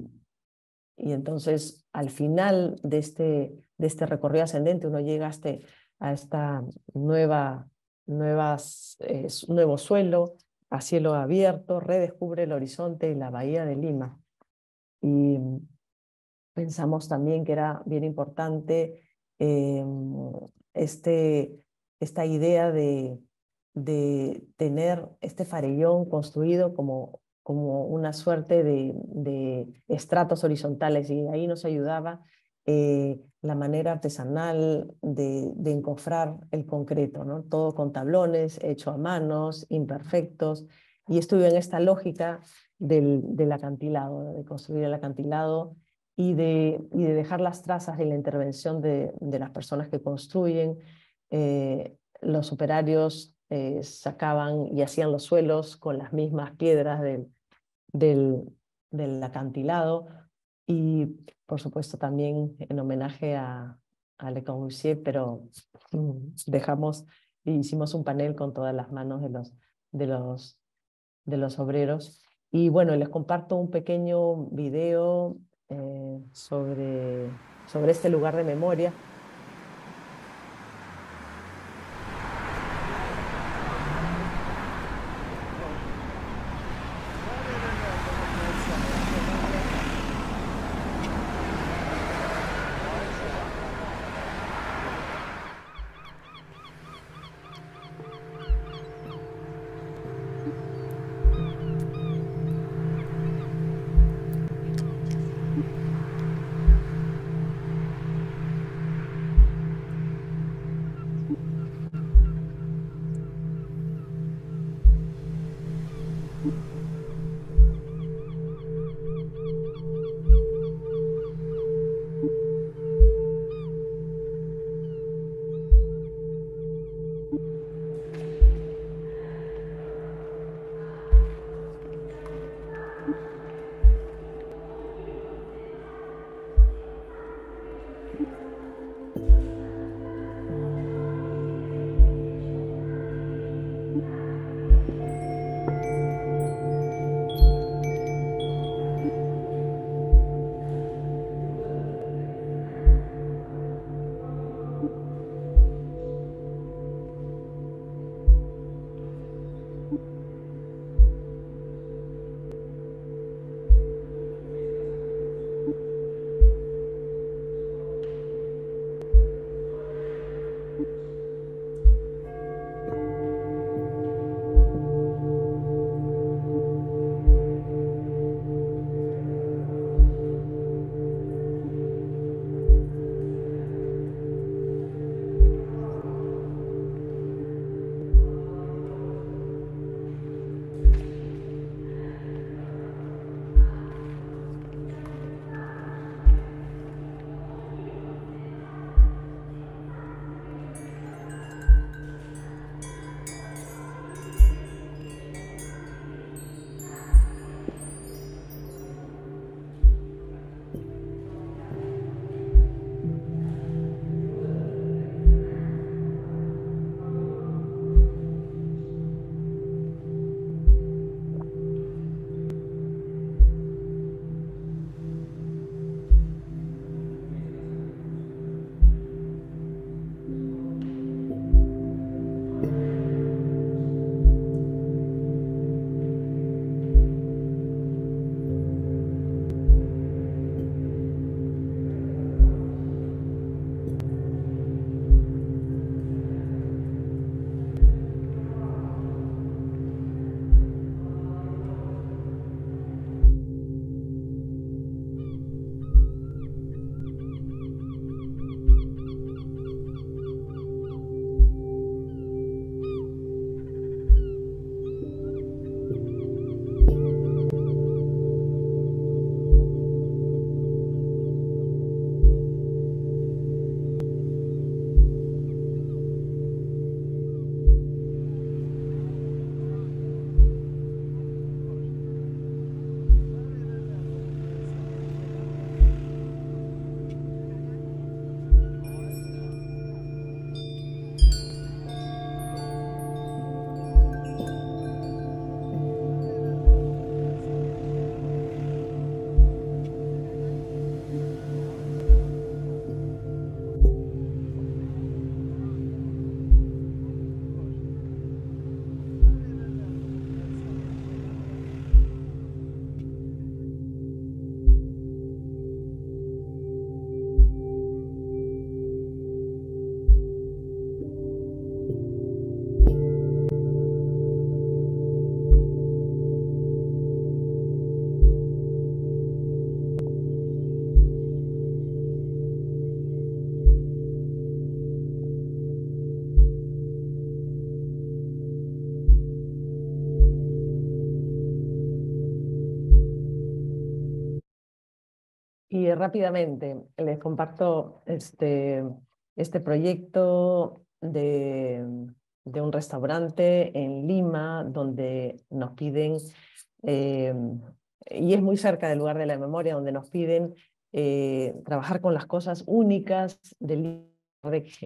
y entonces al final de este, de este recorrido ascendente uno llega a este, esta nueva, nuevas, eh, nuevo suelo a cielo abierto, redescubre el horizonte y la bahía de Lima. Y pensamos también que era bien importante em, este, esta idea de, de tener este farellón construido como, como una suerte de, de estratos horizontales y ahí nos ayudaba eh, la manera artesanal de, encofrar el concreto, ¿no? todo con tablones, hecho a manos, imperfectos, y estuve en esta lógica del, acantilado, de construir el acantilado y de, y de dejar las trazas de la intervención de, las personas que construyen. Eh, los operarios eh, sacaban y hacían los suelos con las mismas piedras del acantilado y por supuesto también en homenaje a, a Le Corbusier, pero mm, dejamos, hicimos un panel con todas las manos de los, de los, de los obreros. Y bueno, les comparto un pequeño video eh, sobre, sobre este lugar de memoria rápidamente les comparto este, este proyecto de, un restaurante en Lima donde nos piden, eh, y es muy cerca del lugar de la memoria, donde nos piden eh, trabajar con las cosas únicas de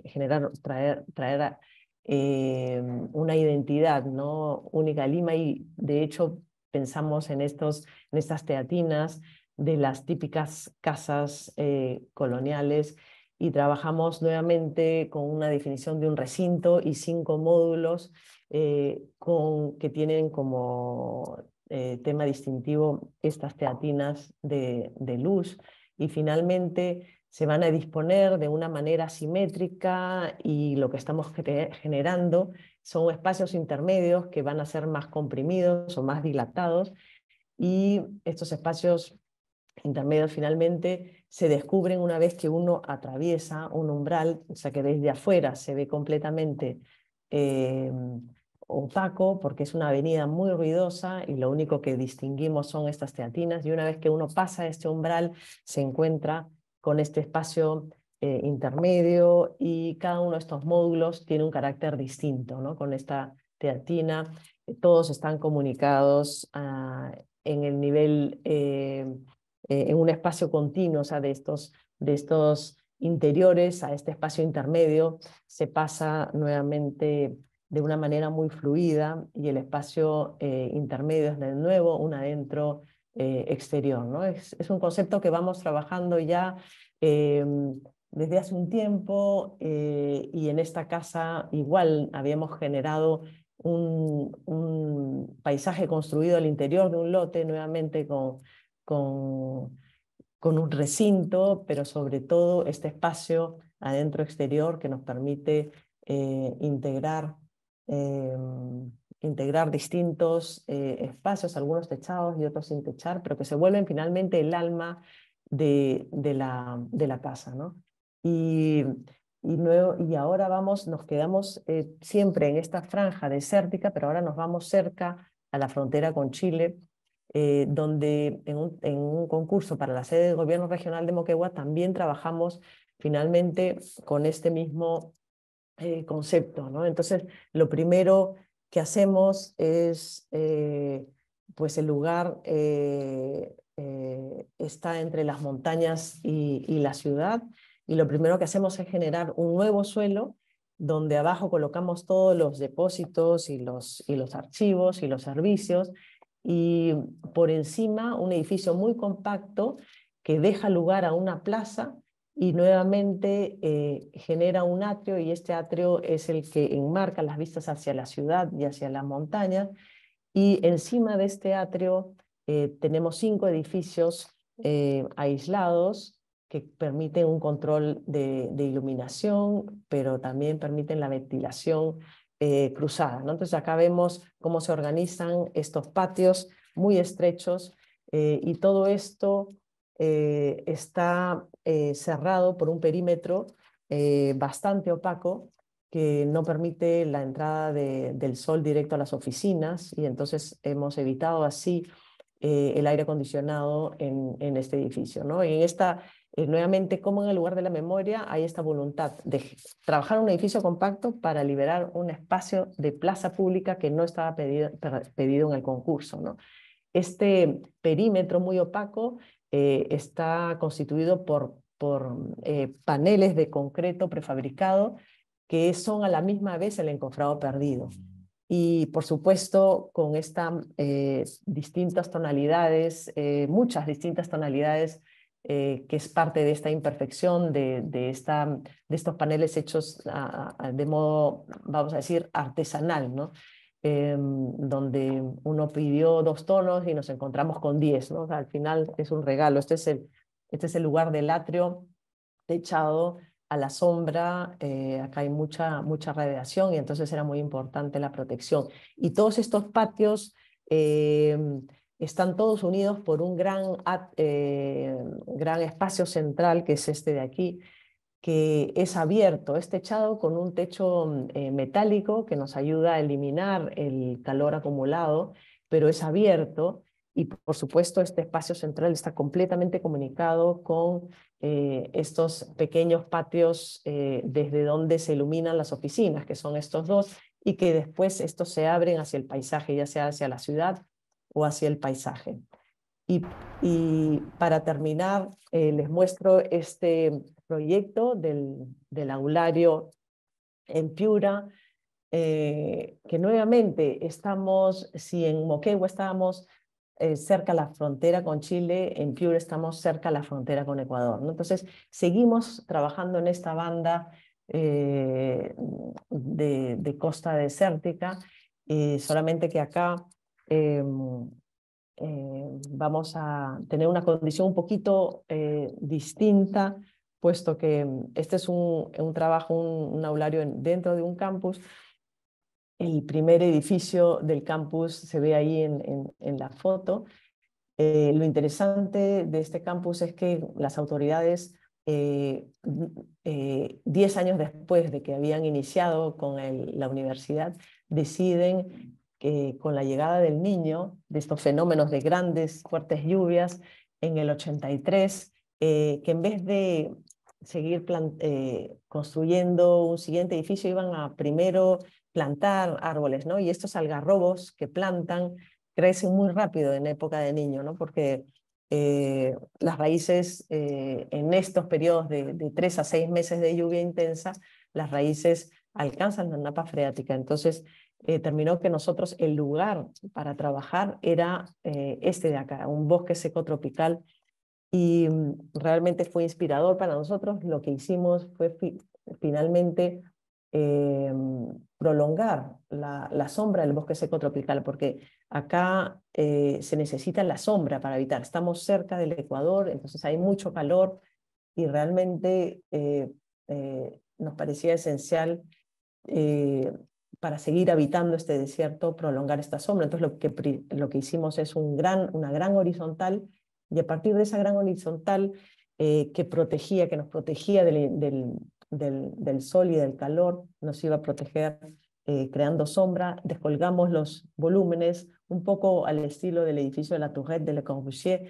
generar, traer, traer eh, una identidad ¿no? única a Lima y de hecho pensamos en, estos, en estas teatinas de las típicas casas eh, coloniales y trabajamos nuevamente con una definición de un recinto y cinco módulos eh, con, que tienen como eh, tema distintivo estas teatinas de, de, luz y finalmente se van a disponer de una manera simétrica y lo que estamos generando son espacios intermedios que van a ser más comprimidos o más dilatados y estos espacios intermedios finalmente se descubren una vez que uno atraviesa un umbral, o sea que desde afuera se ve completamente eh, opaco porque es una avenida muy ruidosa y lo único que distinguimos son estas teatinas y una vez que uno pasa este umbral se encuentra con este espacio eh, intermedio y cada uno de estos módulos tiene un carácter distinto, ¿no? Con esta teatina todos están comunicados ah, en el nivel... Eh, eh, en un espacio continuo, o sea, de estos, de estos interiores a este espacio intermedio, se pasa nuevamente de una manera muy fluida y el espacio eh, intermedio es de nuevo un adentro eh, exterior. ¿no? Es, un concepto que vamos trabajando ya desde hace un tiempo y en esta casa igual habíamos generado un, paisaje construido al interior de un lote nuevamente con con, con un recinto, pero sobre todo este espacio adentro-exterior que nos permite eh, integrar, eh, integrar distintos eh, espacios, algunos techados y otros sin techar, pero que se vuelven finalmente el alma de, la, de la, casa. ¿no? Y, y, y, ahora vamos, nos quedamos siempre en esta franja desértica, pero ahora nos vamos cerca a la frontera con Chile eh, donde en un, concurso para la sede del gobierno regional de Moquegua también trabajamos finalmente con este mismo eh, concepto. Entonces, lo primero que hacemos es, eh, pues el lugar está entre las montañas y, y la ciudad, y lo primero que hacemos es generar un nuevo suelo donde abajo colocamos todos los depósitos y los, y los archivos y los servicios y por encima un edificio muy compacto que deja lugar a una plaza y nuevamente eh, genera un atrio y este atrio es el que enmarca las vistas hacia la ciudad y hacia la montaña y encima de este atrio eh, tenemos cinco edificios eh, aislados que permiten un control de, iluminación, pero también permiten la ventilación eh, cruzada. Entonces acá vemos cómo se organizan estos patios muy estrechos eh, y todo esto eh, está cerrado por un perímetro bastante opaco que no permite la entrada del sol directo a las oficinas y entonces hemos evitado así eh, el aire acondicionado en, este edificio. ¿no? en esta, eh, nuevamente, como en el lugar de la memoria, hay esta voluntad de trabajar un edificio compacto para liberar un espacio de plaza pública que no estaba pedido, en el concurso. Este perímetro muy opaco eh, está constituido por, por paneles de concreto prefabricado que son a la misma vez el encofrado perdido y por supuesto con estas eh, distintas tonalidades, eh, muchas distintas tonalidades, eh, que es parte de esta imperfección de, esta, de estos paneles hechos de modo, vamos a decir, artesanal, ¿no? Em, donde uno pidió dos tonos y nos encontramos con diez, ¿no? al final es un regalo. Este es el, este es el lugar del atrio techado a la sombra, eh, acá hay mucha, mucha radiación y entonces era muy importante la protección. Y todos estos patios eh, están todos unidos por un gran, eh, gran espacio central, que es este de aquí, que es abierto, es techado con un techo mm, metálico que nos ayuda a eliminar el calor acumulado, pero es abierto y por supuesto este espacio central está completamente comunicado con eh, estos pequeños patios eh, desde donde se iluminan las oficinas, que son estos dos, y que después estos se abren hacia el paisaje, ya sea hacia la ciudad o hacia el paisaje. Y, para terminar, eh, les muestro este proyecto del, del aulario en Piura, que nuevamente estamos, si en Moquegua estábamos eh, cerca a la frontera con Chile, en Piura estamos cerca a la frontera con Ecuador. Entonces, seguimos trabajando en esta banda eh, de, costa desértica, eh, solamente que acá vamos a tener una condición un poquito distinta puesto que este es un, trabajo, un, aulario dentro de un campus, el primer edificio del campus, se ve ahí en, la foto. Eh, lo interesante de este campus es que las autoridades, 10 eh, eh, años después de que habían iniciado con la universidad, deciden que con la llegada del niño, de estos fenómenos de grandes, fuertes lluvias, en el 83, que en vez de seguir construyendo un siguiente edificio, iban a primero plantar árboles, ¿no? Y estos algarrobos que plantan crecen muy rápido en época de niño, ¿no? Porque eh, las raíces eh, en estos periodos de, tres a seis meses de lluvia intensa, las raíces alcanzan la napa freática. Entonces, eh, terminó que nosotros el lugar para trabajar era este de acá, un bosque seco tropical. Y mm, realmente fue inspirador para nosotros. Lo que hicimos fue finalmente Em, prolongar la, sombra del bosque seco tropical, porque acá eh, se necesita la sombra para habitar. Estamos cerca del Ecuador, entonces hay mucho calor y realmente eh, eh, nos parecía esencial para seguir habitando este desierto prolongar esta sombra. Entonces lo que, lo que hicimos es un gran, una gran horizontal y a partir de esa gran horizontal que protegía, que nos protegía del del, sol y del calor, nos iba a proteger eh, creando sombra, descolgamos los volúmenes un poco al estilo del edificio de la Tourette de Le Corbusier,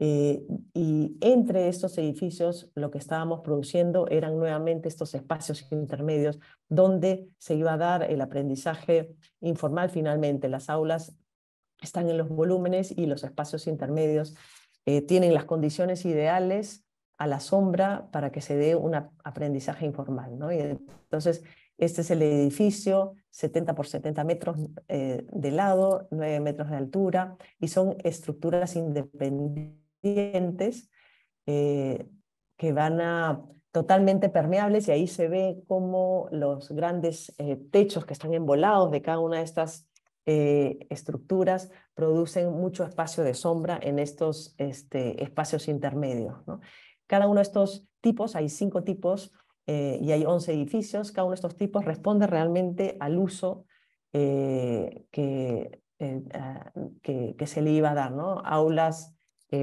eh, y entre estos edificios lo que estábamos produciendo eran nuevamente estos espacios intermedios donde se iba a dar el aprendizaje informal finalmente. Las aulas están en los volúmenes y los espacios intermedios eh, tienen las condiciones ideales a la sombra para que se dé un aprendizaje informal. ¿no? Y entonces, este es el edificio, 70 por 70 metros eh, de lado, 9 metros de altura, y son estructuras independientes eh, que van a totalmente permeables y ahí se ve cómo los grandes eh, techos que están envolados de cada una de estas estructuras producen mucho espacio de sombra en estos este, espacios intermedios. ¿no? Cada uno de estos tipos, hay cinco tipos eh, y hay once edificios, cada uno de estos tipos responde realmente al uso eh, eh, que, que, se le iba a dar, ¿no? Aulas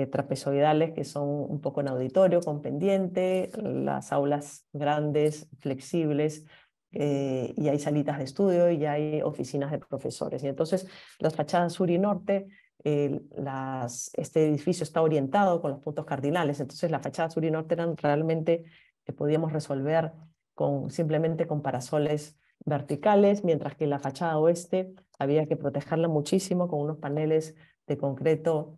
trapezoidales que son un poco en auditorio, con pendiente, las aulas grandes, flexibles, y hay salitas de estudio y hay oficinas de profesores. Y entonces las fachadas sur y norte este edificio está orientado con los puntos cardinales, entonces la fachada sur y norte realmente que eh, podíamos resolver con, simplemente con parasoles verticales, mientras que la fachada oeste había que protegerla muchísimo con unos paneles de concreto,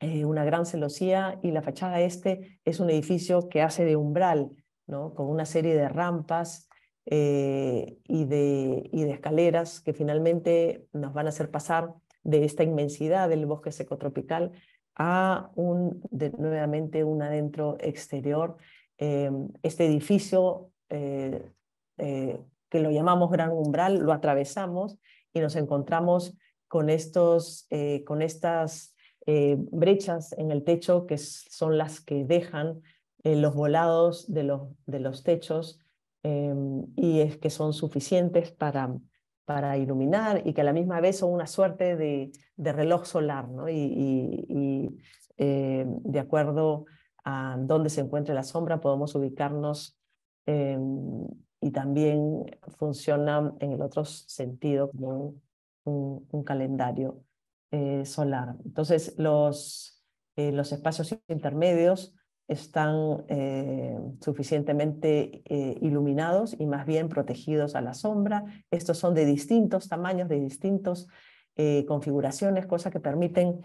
eh, una gran celosía, y la fachada este es un edificio que hace de umbral, ¿no? con una serie de rampas eh, y, de, y de escaleras que finalmente nos van a hacer pasar de esta inmensidad del bosque secotropical a un, nuevamente un adentro exterior. Eh, este edificio eh, eh, que lo llamamos Gran Umbral, lo atravesamos y nos encontramos con, estos, con estas brechas en el techo que son las que dejan los volados de los, de los techos y es que son suficientes para para iluminar y que a la misma vez son una suerte de, reloj solar, ¿no? Y, eh, de acuerdo a dónde se encuentre la sombra podemos ubicarnos eh, y también funcionan en el otro sentido como un, calendario eh, solar. Entonces, los espacios intermedios están eh, suficientemente eh, iluminados y más bien protegidos a la sombra. Estos son de distintos tamaños, de distintas eh, configuraciones, cosas que permiten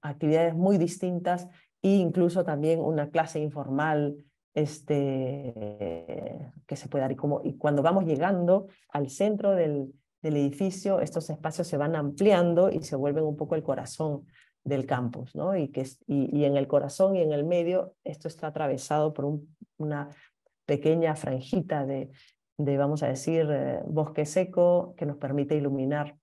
actividades muy distintas e incluso también una clase informal este, que se puede dar. Y, como, y cuando vamos llegando al centro del, del edificio, estos espacios se van ampliando y se vuelven un poco el corazón del campus, ¿no? Y, que, en el corazón y en el medio esto está atravesado por una pequeña franjita de, de vamos a decir, eh, bosque seco que nos permite iluminar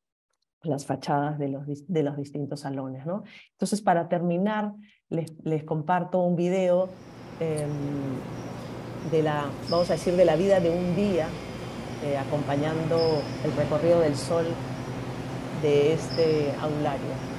las fachadas de los, de los distintos salones, ¿no? Entonces, para terminar, les, comparto un video em, de la, vamos a decir, de la vida de un día, eh, acompañando el recorrido del sol de este aulario.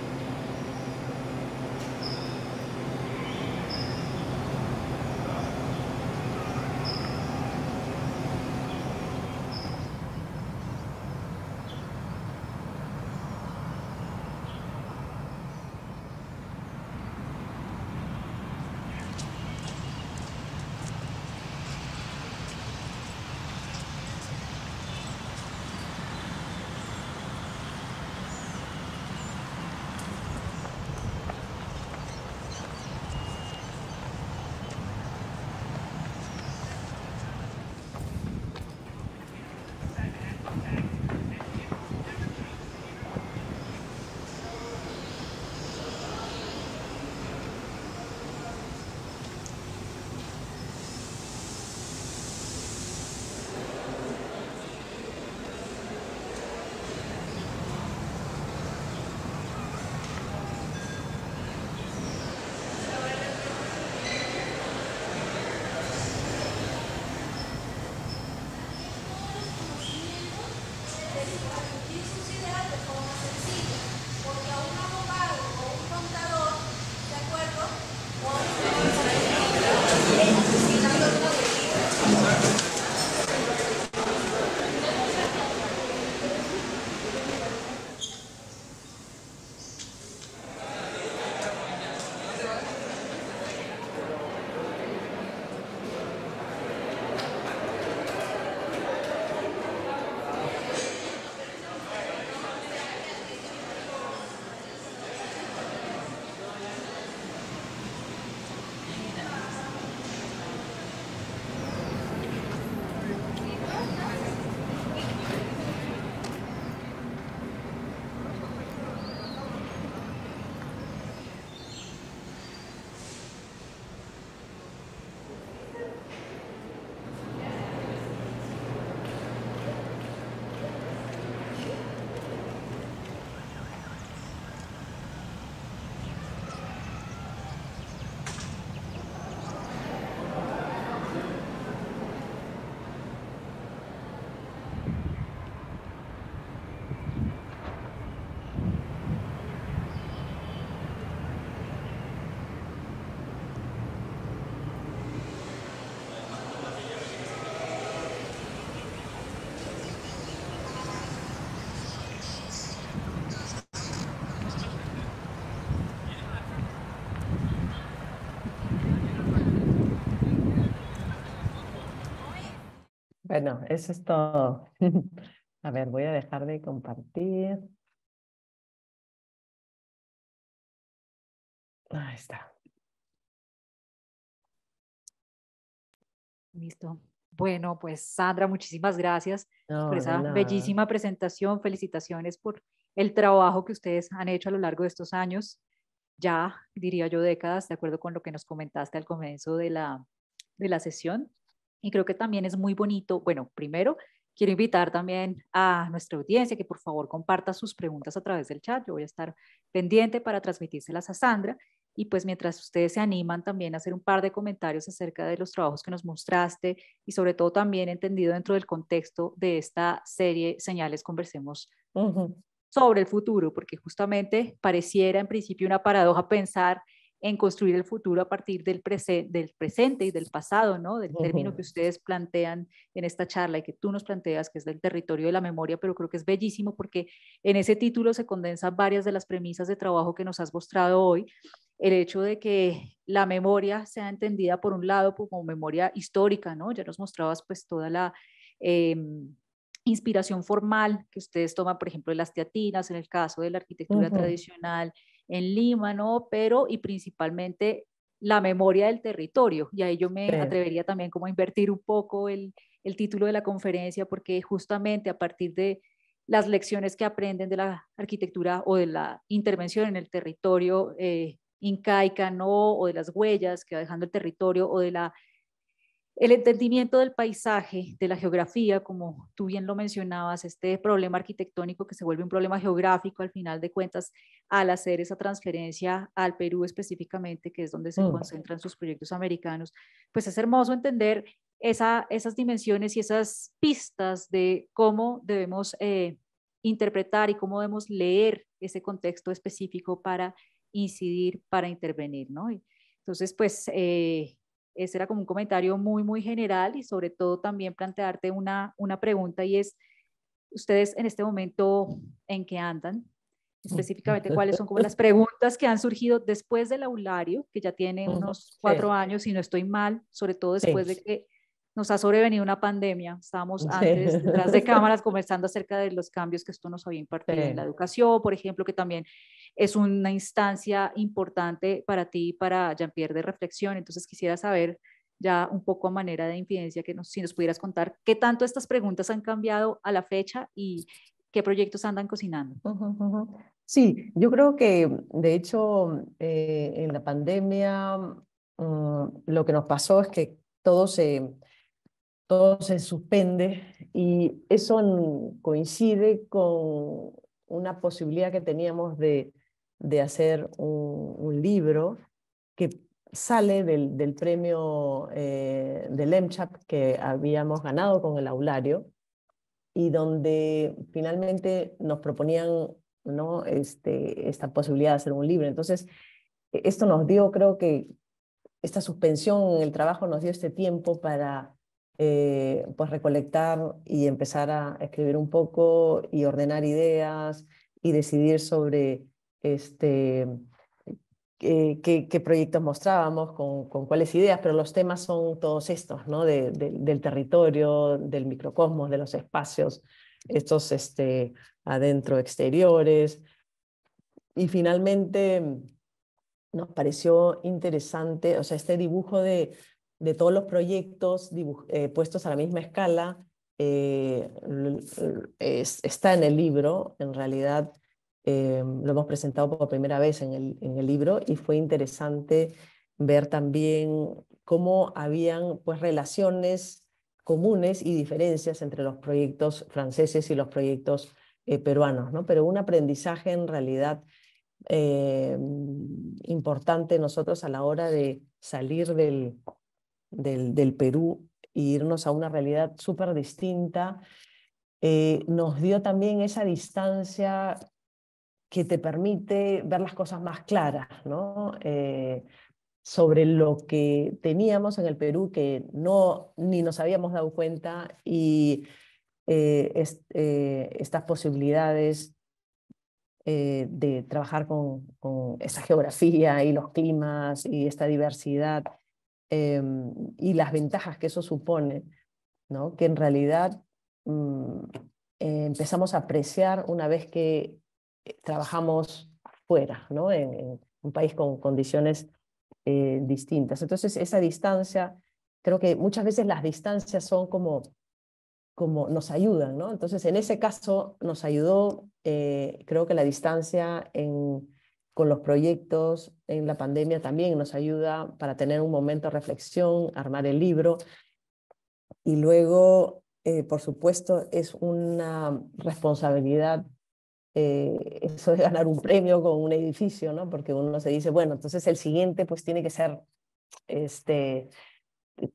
Bueno, eso es todo. a ver, voy a dejar de compartir. Ahí está. Listo. Bueno, pues Sandra, muchísimas gracias por esa bellísima presentación. Felicitaciones por el trabajo que ustedes han hecho a lo largo de estos años, ya diría yo décadas, de acuerdo con lo que nos comentaste al comienzo de de la sesión. Y creo que también es muy bonito, bueno, primero quiero invitar también a nuestra audiencia que por favor comparta sus preguntas a través del chat. Yo voy a estar pendiente para transmitírselas a Sandra. Y pues mientras ustedes se animan también a hacer un par de comentarios acerca de los trabajos que nos mostraste y sobre todo también entendido dentro del contexto de esta serie Señales Conversemos sobre el futuro, porque justamente pareciera en principio una paradoja pensar en construir el futuro a partir del, del presente y del pasado, ¿no? Del término que ustedes plantean en esta charla y que tú nos planteas, que es del territorio de la memoria, pero creo que es bellísimo porque en ese título se condensan varias de las premisas de trabajo que nos has mostrado hoy. El hecho de que la memoria sea entendida, por un lado, como memoria histórica, ¿no? Ya nos mostrabas pues toda la... Em, inspiración formal que ustedes toman, por ejemplo, de las teatinas, en el caso de la arquitectura tradicional, en Lima, ¿no? Pero y principalmente la memoria del territorio. Y ahí yo me atrevería también como invertir un poco el, título de la conferencia, porque justamente a partir de las lecciones que aprenden de la arquitectura o de la intervención en el territorio eh, incaica, ¿no? O de las huellas que va dejando el territorio o de la el entendimiento del paisaje, de la geografía, como tú bien lo mencionabas, este problema arquitectónico que se vuelve un problema geográfico al final de cuentas, al hacer esa transferencia al Perú específicamente, que es donde se mm. concentran sus proyectos americanos, pues es hermoso entender esas dimensiones y esas pistas de cómo debemos eh, interpretar y cómo debemos leer ese contexto específico para incidir, para intervenir, ¿no? entonces, pues eh, ese era como un comentario muy, muy general y sobre todo también plantearte una, una pregunta y es, ustedes en este momento, ¿en qué andan? Específicamente, ¿cuáles son como las preguntas que han surgido después del aulario, que ya tiene unos cuatro años, si no estoy mal, sobre todo después de que nos ha sobrevenido una pandemia. Estábamos antes detrás de cámaras conversando acerca de los cambios que esto nos había impartido en la educación, por ejemplo, que también es una instancia importante para ti y para Jean-Pierre de reflexión. Entonces quisiera saber ya un poco a manera de infidencia que si nos pudieras contar qué tanto estas preguntas han cambiado a la fecha y qué proyectos andan cocinando. Sí, yo creo que de hecho eh, en la pandemia mm, lo que nos pasó es que todo se todo se suspende y eso coincide con una posibilidad que teníamos de, hacer un, libro que sale del, premio eh, del EMCHAP que habíamos ganado con el aulario y donde finalmente nos proponían ¿no? este, esta posibilidad de hacer un libro. Entonces, e-, esto nos dio, creo que esta suspensión en el trabajo nos dio este tiempo para eh, pues recolectar y empezar a escribir un poco y ordenar ideas y decidir sobre este, qué, proyectos mostrábamos, con, cuáles ideas, pero los temas son todos estos, ¿no? del territorio, del microcosmos, de los espacios, estos este, adentro, exteriores. Y finalmente nos pareció interesante, o sea, este dibujo de, de todos los proyectos eh, puestos a la misma escala eh, está en el libro. En realidad eh, lo hemos presentado por primera vez en el, en el, libro y fue interesante ver también cómo habían pues, relaciones comunes y diferencias entre los proyectos franceses y los proyectos peruanos. ¿no? Pero un aprendizaje en realidad importante nosotros a la hora de salir del, del, Perú e irnos a una realidad súper distinta, eh, nos dio también esa distancia que te permite ver las cosas más claras, ¿no? Eh, sobre lo que teníamos en el Perú que no ni nos habíamos dado cuenta y eh, estas posibilidades de trabajar con, con esa geografía y los climas y esta diversidad Em, y las ventajas que eso supone, ¿no? que en realidad mm, eh, empezamos a apreciar una vez que eh, trabajamos afuera, ¿no? en, un país con condiciones eh, distintas. Entonces, esa distancia, creo que muchas veces las distancias son como, como nos ayudan, ¿no? Entonces, en ese caso nos ayudó, creo que la distancia en con los proyectos en la pandemia también nos ayuda para tener un momento de reflexión, armar el libro. Y luego, eh, por supuesto, es una responsabilidad eh, eso de ganar un premio con un edificio, ¿no? Porque uno se dice, bueno, entonces el siguiente pues tiene que ser, este,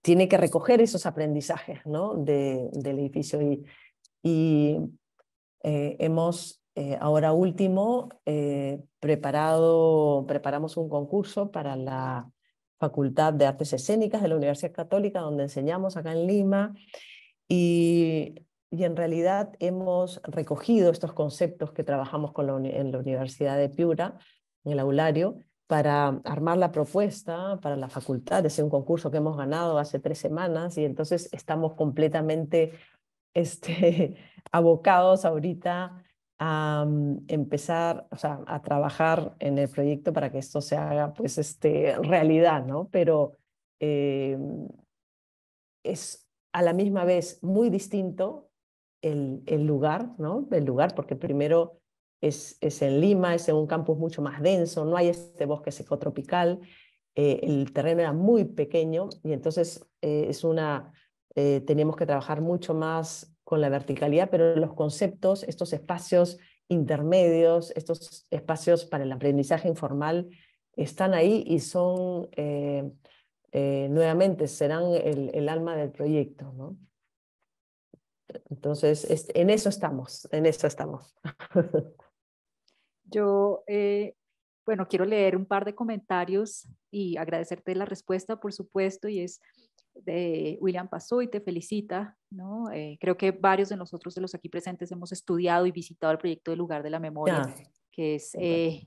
tiene que recoger esos aprendizajes, ¿no? del edificio. Y, y eh, hemos eh, ahora último, eh, preparado, preparamos un concurso para la Facultad de Artes Escénicas de la Universidad Católica, donde enseñamos acá en Lima. Y, en realidad hemos recogido estos conceptos que trabajamos con en la Universidad de Piura, en el aulario, para armar la propuesta para la facultad. Es un concurso que hemos ganado hace tres semanas y entonces estamos completamente este, abocados ahorita a mm, empezar, o sea, a trabajar en el proyecto para que esto se haga, pues, este, realidad, ¿no? Pero eh, es a la misma vez muy distinto el, el lugar, ¿no? El lugar, porque primero es, es, en Lima, es en un campus mucho más denso, no hay este bosque secotropical, eh, el terreno era muy pequeño y entonces eh, es una, tenemos que trabajar mucho más con la verticalidad, pero los conceptos, estos espacios intermedios, estos espacios para el aprendizaje informal, están ahí y son, eh, eh, nuevamente, serán el, alma del proyecto. ¿no? Entonces, en eso estamos, en eso estamos. Yo, eh, bueno, quiero leer un par de comentarios y agradecerte la respuesta, por supuesto, y es de William pasó y te felicita. ¿no? Eh, creo que varios de nosotros de los aquí presentes hemos estudiado y visitado el proyecto del lugar de la memoria. Ah, que es eh,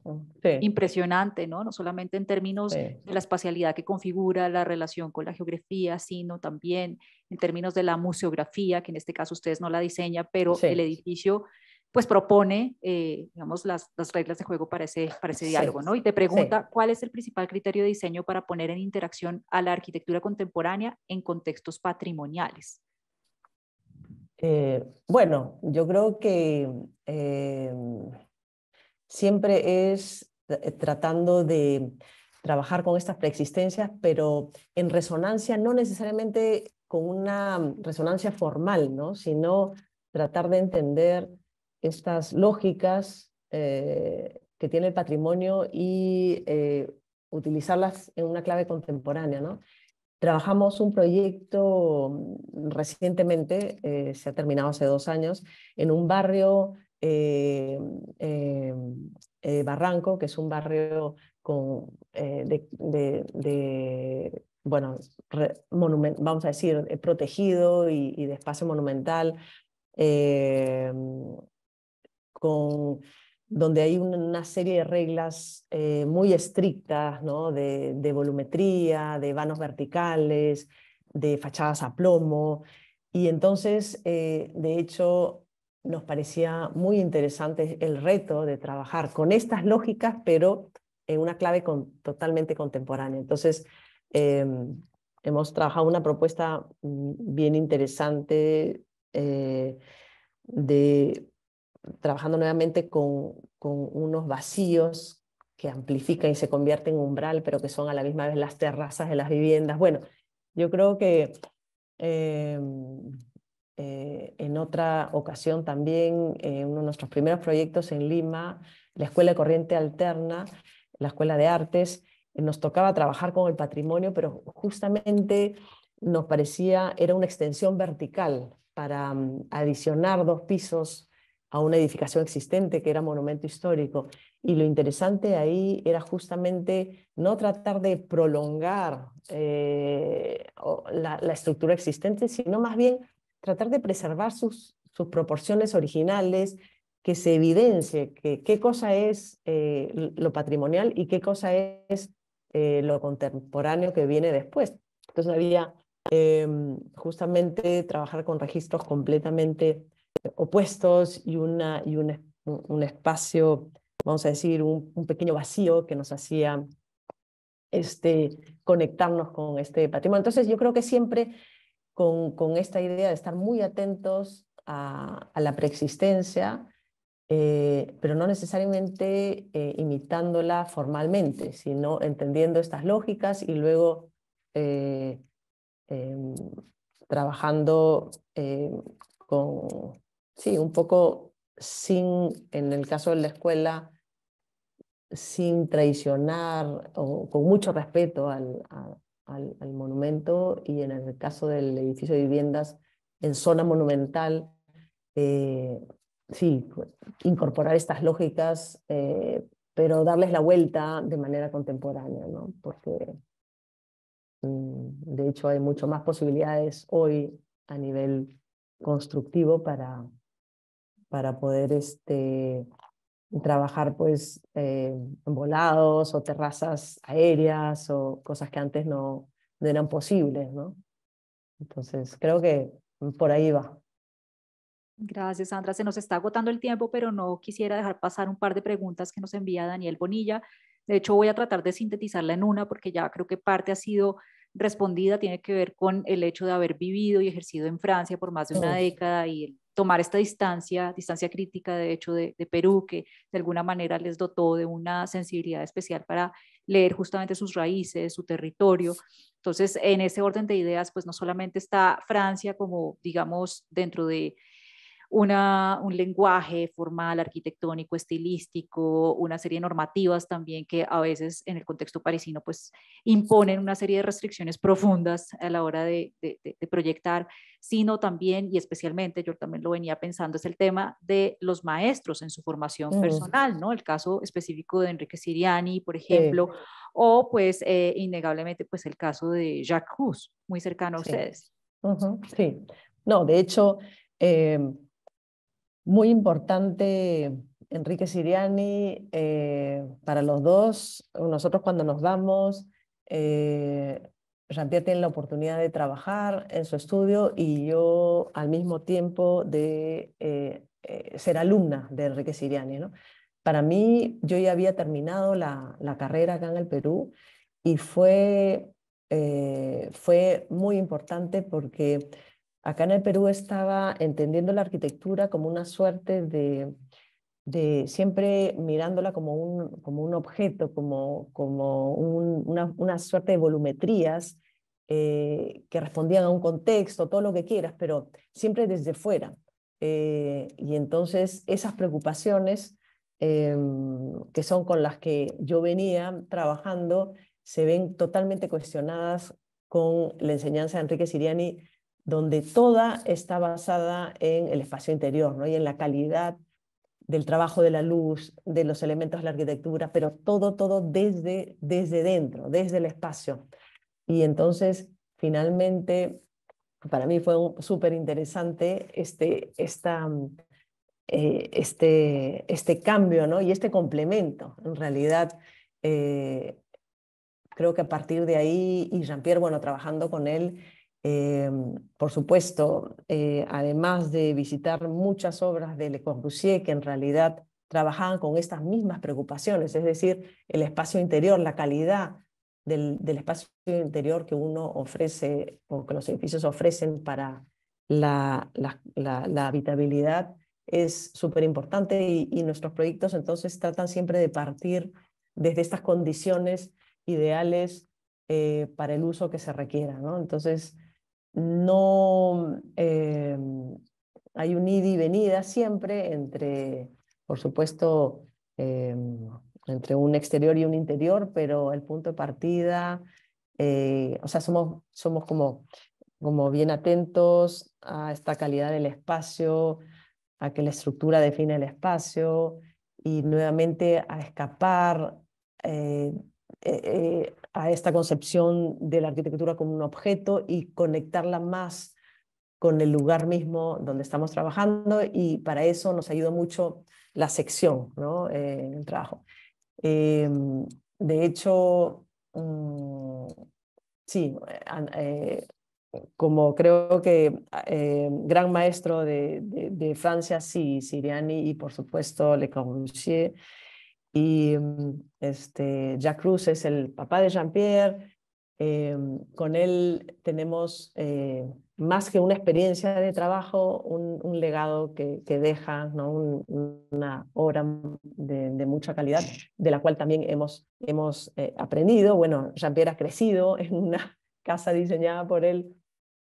impresionante, ¿no? no solamente en términos de la espacialidad que configura la relación con la geografía, sino también en términos de la museografía, que en este caso ustedes no la diseñan, pero el edificio pues propone, eh, digamos, las, reglas de juego para ese, para diálogo, ¿no? Y te pregunta, ¿cuál es el principal criterio de diseño para poner en interacción a la arquitectura contemporánea en contextos patrimoniales? Eh, bueno, yo creo que eh, siempre es tratando de trabajar con estas preexistencias, pero en resonancia, no necesariamente con una resonancia formal, ¿no? sino tratar de entender estas lógicas eh, que tiene el patrimonio y eh, utilizarlas en una clave contemporánea. ¿no? Trabajamos un proyecto recientemente, eh, se ha terminado hace dos años, en un barrio, Barranco, que es un barrio con, de, bueno, vamos a decir, protegido y, de espacio monumental, con, donde hay una serie de reglas eh, muy estrictas, ¿no? de, volumetría, de vanos verticales, de fachadas a plomo. Y entonces, eh, de hecho, nos parecía muy interesante el reto de trabajar con estas lógicas, pero en una clave con, totalmente contemporánea. Entonces, eh, hemos trabajado una propuesta mm, bien interesante de trabajando nuevamente con, unos vacíos que amplifican y se convierten en umbral, pero que son a la misma vez las terrazas de las viviendas. Bueno, yo creo que em, eh, en otra ocasión también, eh, uno de nuestros primeros proyectos en Lima, la Escuela de Corriente Alterna, la Escuela de Artes, eh, nos tocaba trabajar con el patrimonio, pero justamente nos parecía, era una extensión vertical para mm, adicionar dos pisos a una edificación existente que era monumento histórico. Y lo interesante ahí era justamente no tratar de prolongar eh, la, estructura existente, sino más bien tratar de preservar sus, proporciones originales, que se evidencie que, qué cosa es eh, lo patrimonial y qué cosa es eh, lo contemporáneo que viene después. Entonces había em, justamente trabajar con registros completamente opuestos y, una, y un, espacio, vamos a decir, un, pequeño vacío que nos hacía este, conectarnos con este patrimonio. Entonces yo creo que siempre con, con esta idea de estar muy atentos a, la preexistencia, eh, pero no necesariamente eh, imitándola formalmente, sino entendiendo estas lógicas y luego eh, em, trabajando em, con, sí, un poco sin, en el caso de la escuela, sin traicionar o con mucho respeto al, al, monumento y en el caso del edificio de viviendas en zona monumental, eh, sí, pues, incorporar estas lógicas, eh, pero darles la vuelta de manera contemporánea, ¿no? porque mm, de hecho hay mucho más posibilidades hoy a nivel constructivo para, para poder este, trabajar pues eh, volados o terrazas aéreas o cosas que antes no, no eran posibles, ¿no? Entonces, creo que por ahí va. Gracias, Sandra. Se nos está agotando el tiempo, pero no quisiera dejar pasar un par de preguntas que nos envía Daniel Bonilla. De hecho, voy a tratar de sintetizarla en una porque ya creo que parte ha sido respondida tiene que ver con el hecho de haber vivido y ejercido en Francia por más de una década y tomar esta distancia, distancia crítica de hecho de, de, Perú, que de alguna manera les dotó de una sensibilidad especial para leer justamente sus raíces, su territorio. Entonces, en ese orden de ideas, pues no solamente está Francia como, digamos, dentro de una, un lenguaje formal, arquitectónico, estilístico, una serie de normativas también que a veces en el contexto parisino pues imponen una serie de restricciones profundas a la hora de, de, proyectar, sino también y especialmente yo también lo venía pensando es el tema de los maestros en su formación mm. personal, ¿no? El caso específico de Enrique Siriani, por ejemplo, o pues eh, innegablemente pues el caso de Jacques Cousteau, muy cercano a ustedes. sí, no, de hecho, em, muy importante, Enrique Siriani, eh, para los dos, nosotros cuando nos damos, eh, tiene la oportunidad de trabajar en su estudio y yo al mismo tiempo de eh, eh, ser alumna de Enrique Siriani. ¿no? Para mí, yo ya había terminado la, carrera acá en el Perú y fue, fue muy importante porque Acá en el Perú estaba entendiendo la arquitectura como una suerte de, de siempre mirándola como un, como un objeto, como, como una, suerte de volumetrías eh, que respondían a un contexto, todo lo que quieras, pero siempre desde fuera. Eh, y entonces esas preocupaciones eh, que son con las que yo venía trabajando se ven totalmente cuestionadas con la enseñanza de Enrique Siriani donde toda está basada en el espacio interior ¿no? y en la calidad del trabajo de la luz, de los elementos de la arquitectura, pero todo, todo desde, desde dentro, desde el espacio. Y entonces, finalmente, para mí fue súper interesante este, eh, este, este cambio ¿no? y este complemento. En realidad, eh, creo que a partir de ahí, y Jean-Pierre, bueno, trabajando con él, Em, por supuesto, eh, además de visitar muchas obras de Le Corbusier, que en realidad trabajaban con estas mismas preocupaciones, es decir, el espacio interior, la calidad del, espacio interior que uno ofrece o que los edificios ofrecen para la, la, habitabilidad es súper importante y, nuestros proyectos entonces tratan siempre de partir desde estas condiciones ideales eh, para el uso que se requiera. ¿no? Entonces, no eh, hay un ida y venida siempre entre, por supuesto, eh, entre un exterior y un interior, pero el punto de partida, eh, o sea, somos, somos como, como bien atentos a esta calidad del espacio, a que la estructura define el espacio y nuevamente a escapar eh, eh, a esta concepción de la arquitectura como un objeto y conectarla más con el lugar mismo donde estamos trabajando y para eso nos ayuda mucho la sección ¿no? en eh, el trabajo. de hecho, mm, sí, como creo que gran maestro de, de Francia, sí, Siriani y por supuesto Le Corbusier, y mm, este, Jacques Cruz es el papá de Jean-Pierre. Eh, con él tenemos eh, más que una experiencia de trabajo, un, legado que, deja, ¿no? una obra de, mucha calidad, de la cual también hemos, hemos eh, aprendido. Bueno, Jean-Pierre ha crecido en una casa diseñada por él.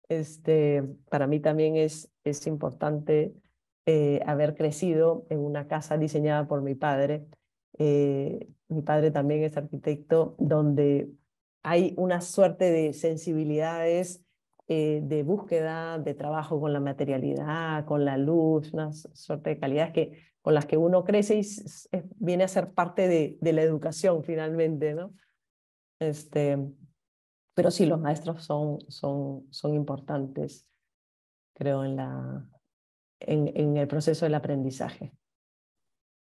Este, para mí también es, es importante haber crecido en una casa diseñada por mi padre eh, mi padre también es arquitecto, donde hay una suerte de sensibilidades eh, de búsqueda, de trabajo con la materialidad, con la luz, una suerte de calidades que, con las que uno crece y viene a ser parte de, la educación finalmente, ¿no? Este, pero sí, los maestros son, son, son importantes, creo, en, la, en el proceso del aprendizaje.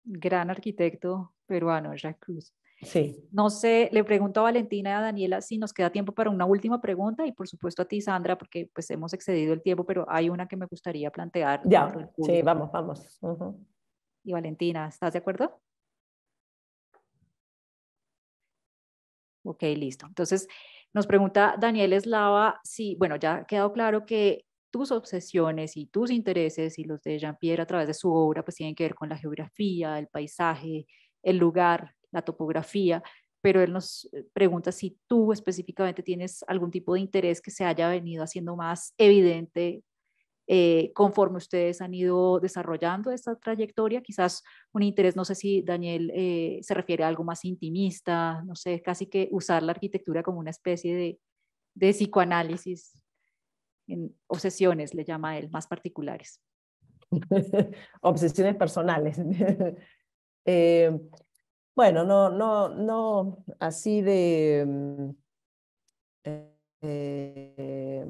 Gran arquitecto, peruano, Cruz. Sí. No sé, le pregunto a Valentina y a Daniela si nos queda tiempo para una última pregunta y por supuesto a ti, Sandra, porque pues hemos excedido el tiempo, pero hay una que me gustaría plantear. Ya, sí, vamos, vamos. Y Valentina, ¿estás de acuerdo? Ok, listo. Entonces, nos pregunta Daniel Eslava si, bueno, ya ha quedado claro que tus obsesiones y tus intereses y los de Jean-Pierre a través de su obra, pues tienen que ver con la geografía, el paisaje, el lugar, la topografía, pero él nos eh, pregunta si tú específicamente tienes algún tipo de interés que se haya venido haciendo más evidente eh, conforme ustedes han ido desarrollando esta trayectoria. Quizás un interés, no sé si Daniel eh, se refiere a algo más intimista, no sé, casi que usar la arquitectura como una especie de, psicoanálisis en, obsesiones le llama él, más particulares. Obsesiones personales. Eh, bueno, no, no, no así de, mm, eh, eh,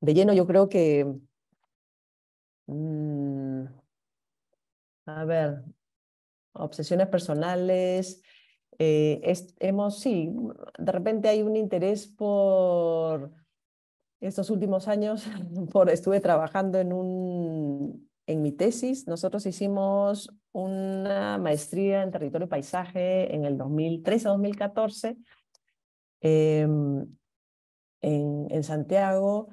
de lleno, yo creo que, mm, a ver, obsesiones personales, hemos, sí, de repente hay un interés por estos últimos años, por, estuve trabajando en un en mi tesis, nosotros hicimos una maestría en territorio y paisaje en el 2013-2014 em, en, Santiago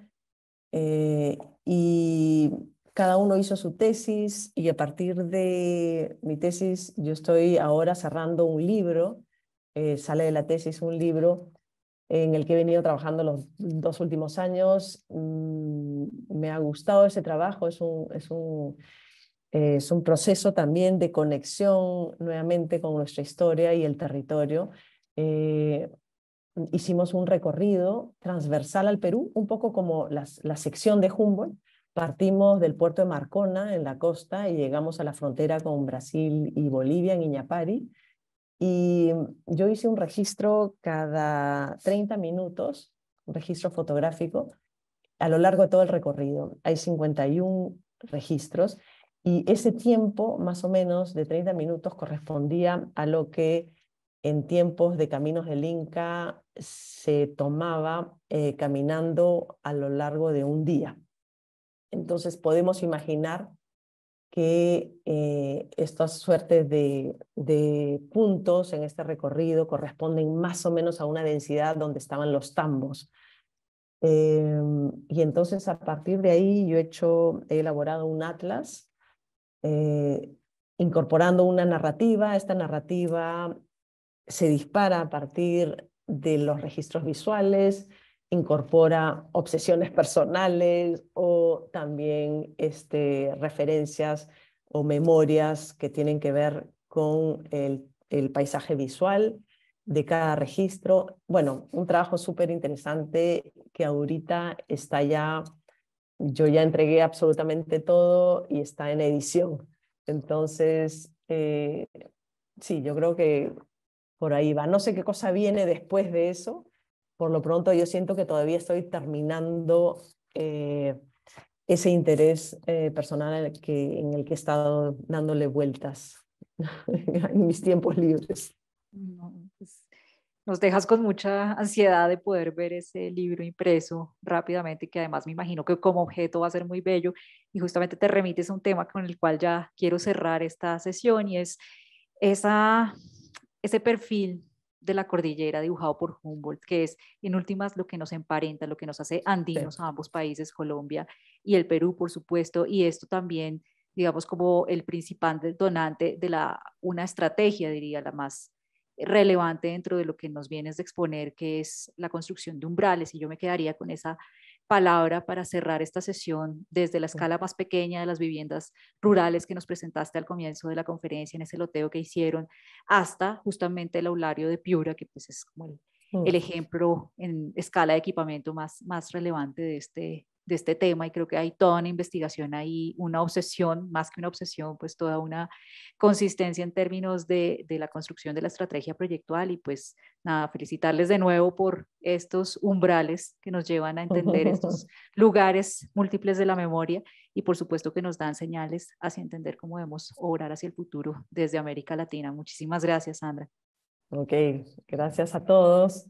eh, y cada uno hizo su tesis y a partir de mi tesis yo estoy ahora cerrando un libro, eh, sale de la tesis un libro en el que he venido trabajando los dos últimos años. Mm, me ha gustado ese trabajo, es un, eh, es un, proceso también de conexión nuevamente con nuestra historia y el territorio. Eh, hicimos un recorrido transversal al Perú, un poco como las, la sección de Humboldt. Partimos del puerto de Marcona en la costa y llegamos a la frontera con Brasil y Bolivia en Iñapari. Y yo hice un registro cada 30 minutos, un registro fotográfico, a lo largo de todo el recorrido. Hay 51 registros y ese tiempo, más o menos, de 30 minutos correspondía a lo que en tiempos de caminos del Inca se tomaba eh, caminando a lo largo de un día. Entonces podemos imaginar que eh, estas suertes de, puntos en este recorrido corresponden más o menos a una densidad donde estaban los tambos. Em, y entonces a partir de ahí yo he, hecho, he elaborado un atlas eh, incorporando una narrativa. Esta narrativa se dispara a partir de los registros visuales, incorpora obsesiones personales o también este, referencias o memorias que tienen que ver con el, el paisaje visual de cada registro. Bueno, un trabajo súper interesante que ahorita está ya, yo ya entregué absolutamente todo y está en edición. Entonces, eh, sí, yo creo que por ahí va. No sé qué cosa viene después de eso. Por lo pronto yo siento que todavía estoy terminando eh, ese interés eh, personal en el, que, en el que he estado dándole vueltas en mis tiempos libres. No, nos dejas con mucha ansiedad de poder ver ese libro impreso rápidamente, que además me imagino que como objeto va a ser muy bello. Y justamente te remites a un tema con el cual ya quiero cerrar esta sesión y es esa, ese perfil de la cordillera dibujado por Humboldt, que es en últimas lo que nos emparenta, lo que nos hace andinos a ambos países, Colombia y el Perú, por supuesto, y esto también digamos como el principal donante de la una estrategia diría la más relevante dentro de lo que nos vienes de exponer, que es la construcción de umbrales. Y yo me quedaría con esa palabra para cerrar esta sesión desde la escala más pequeña de las viviendas rurales que nos presentaste al comienzo de la conferencia en ese loteo que hicieron, hasta justamente el aulario de Piura, que pues es como el, ejemplo en escala de equipamiento más, más relevante de este, de este tema y creo que hay toda una investigación ahí, una obsesión, más que una obsesión, pues toda una consistencia en términos de, la construcción de la estrategia proyectual y pues nada, felicitarles de nuevo por estos umbrales que nos llevan a entender estos lugares múltiples de la memoria y por supuesto que nos dan señales hacia entender cómo debemos obrar hacia el futuro desde América Latina. Muchísimas gracias, Sandra. Ok, gracias a todos.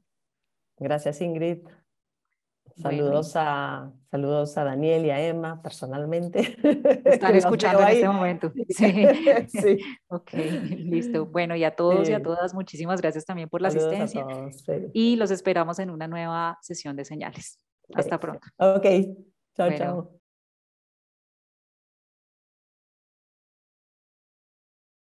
Gracias, Ingrid. Saludos a, saludos a Daniel y a Emma personalmente. Están escuchando en este momento. Sí. ok, listo. Bueno, y a todos y a todas, muchísimas gracias también por la asistencia. Y los esperamos en una nueva sesión de señales. Hasta pronto. Ok, chao, chao.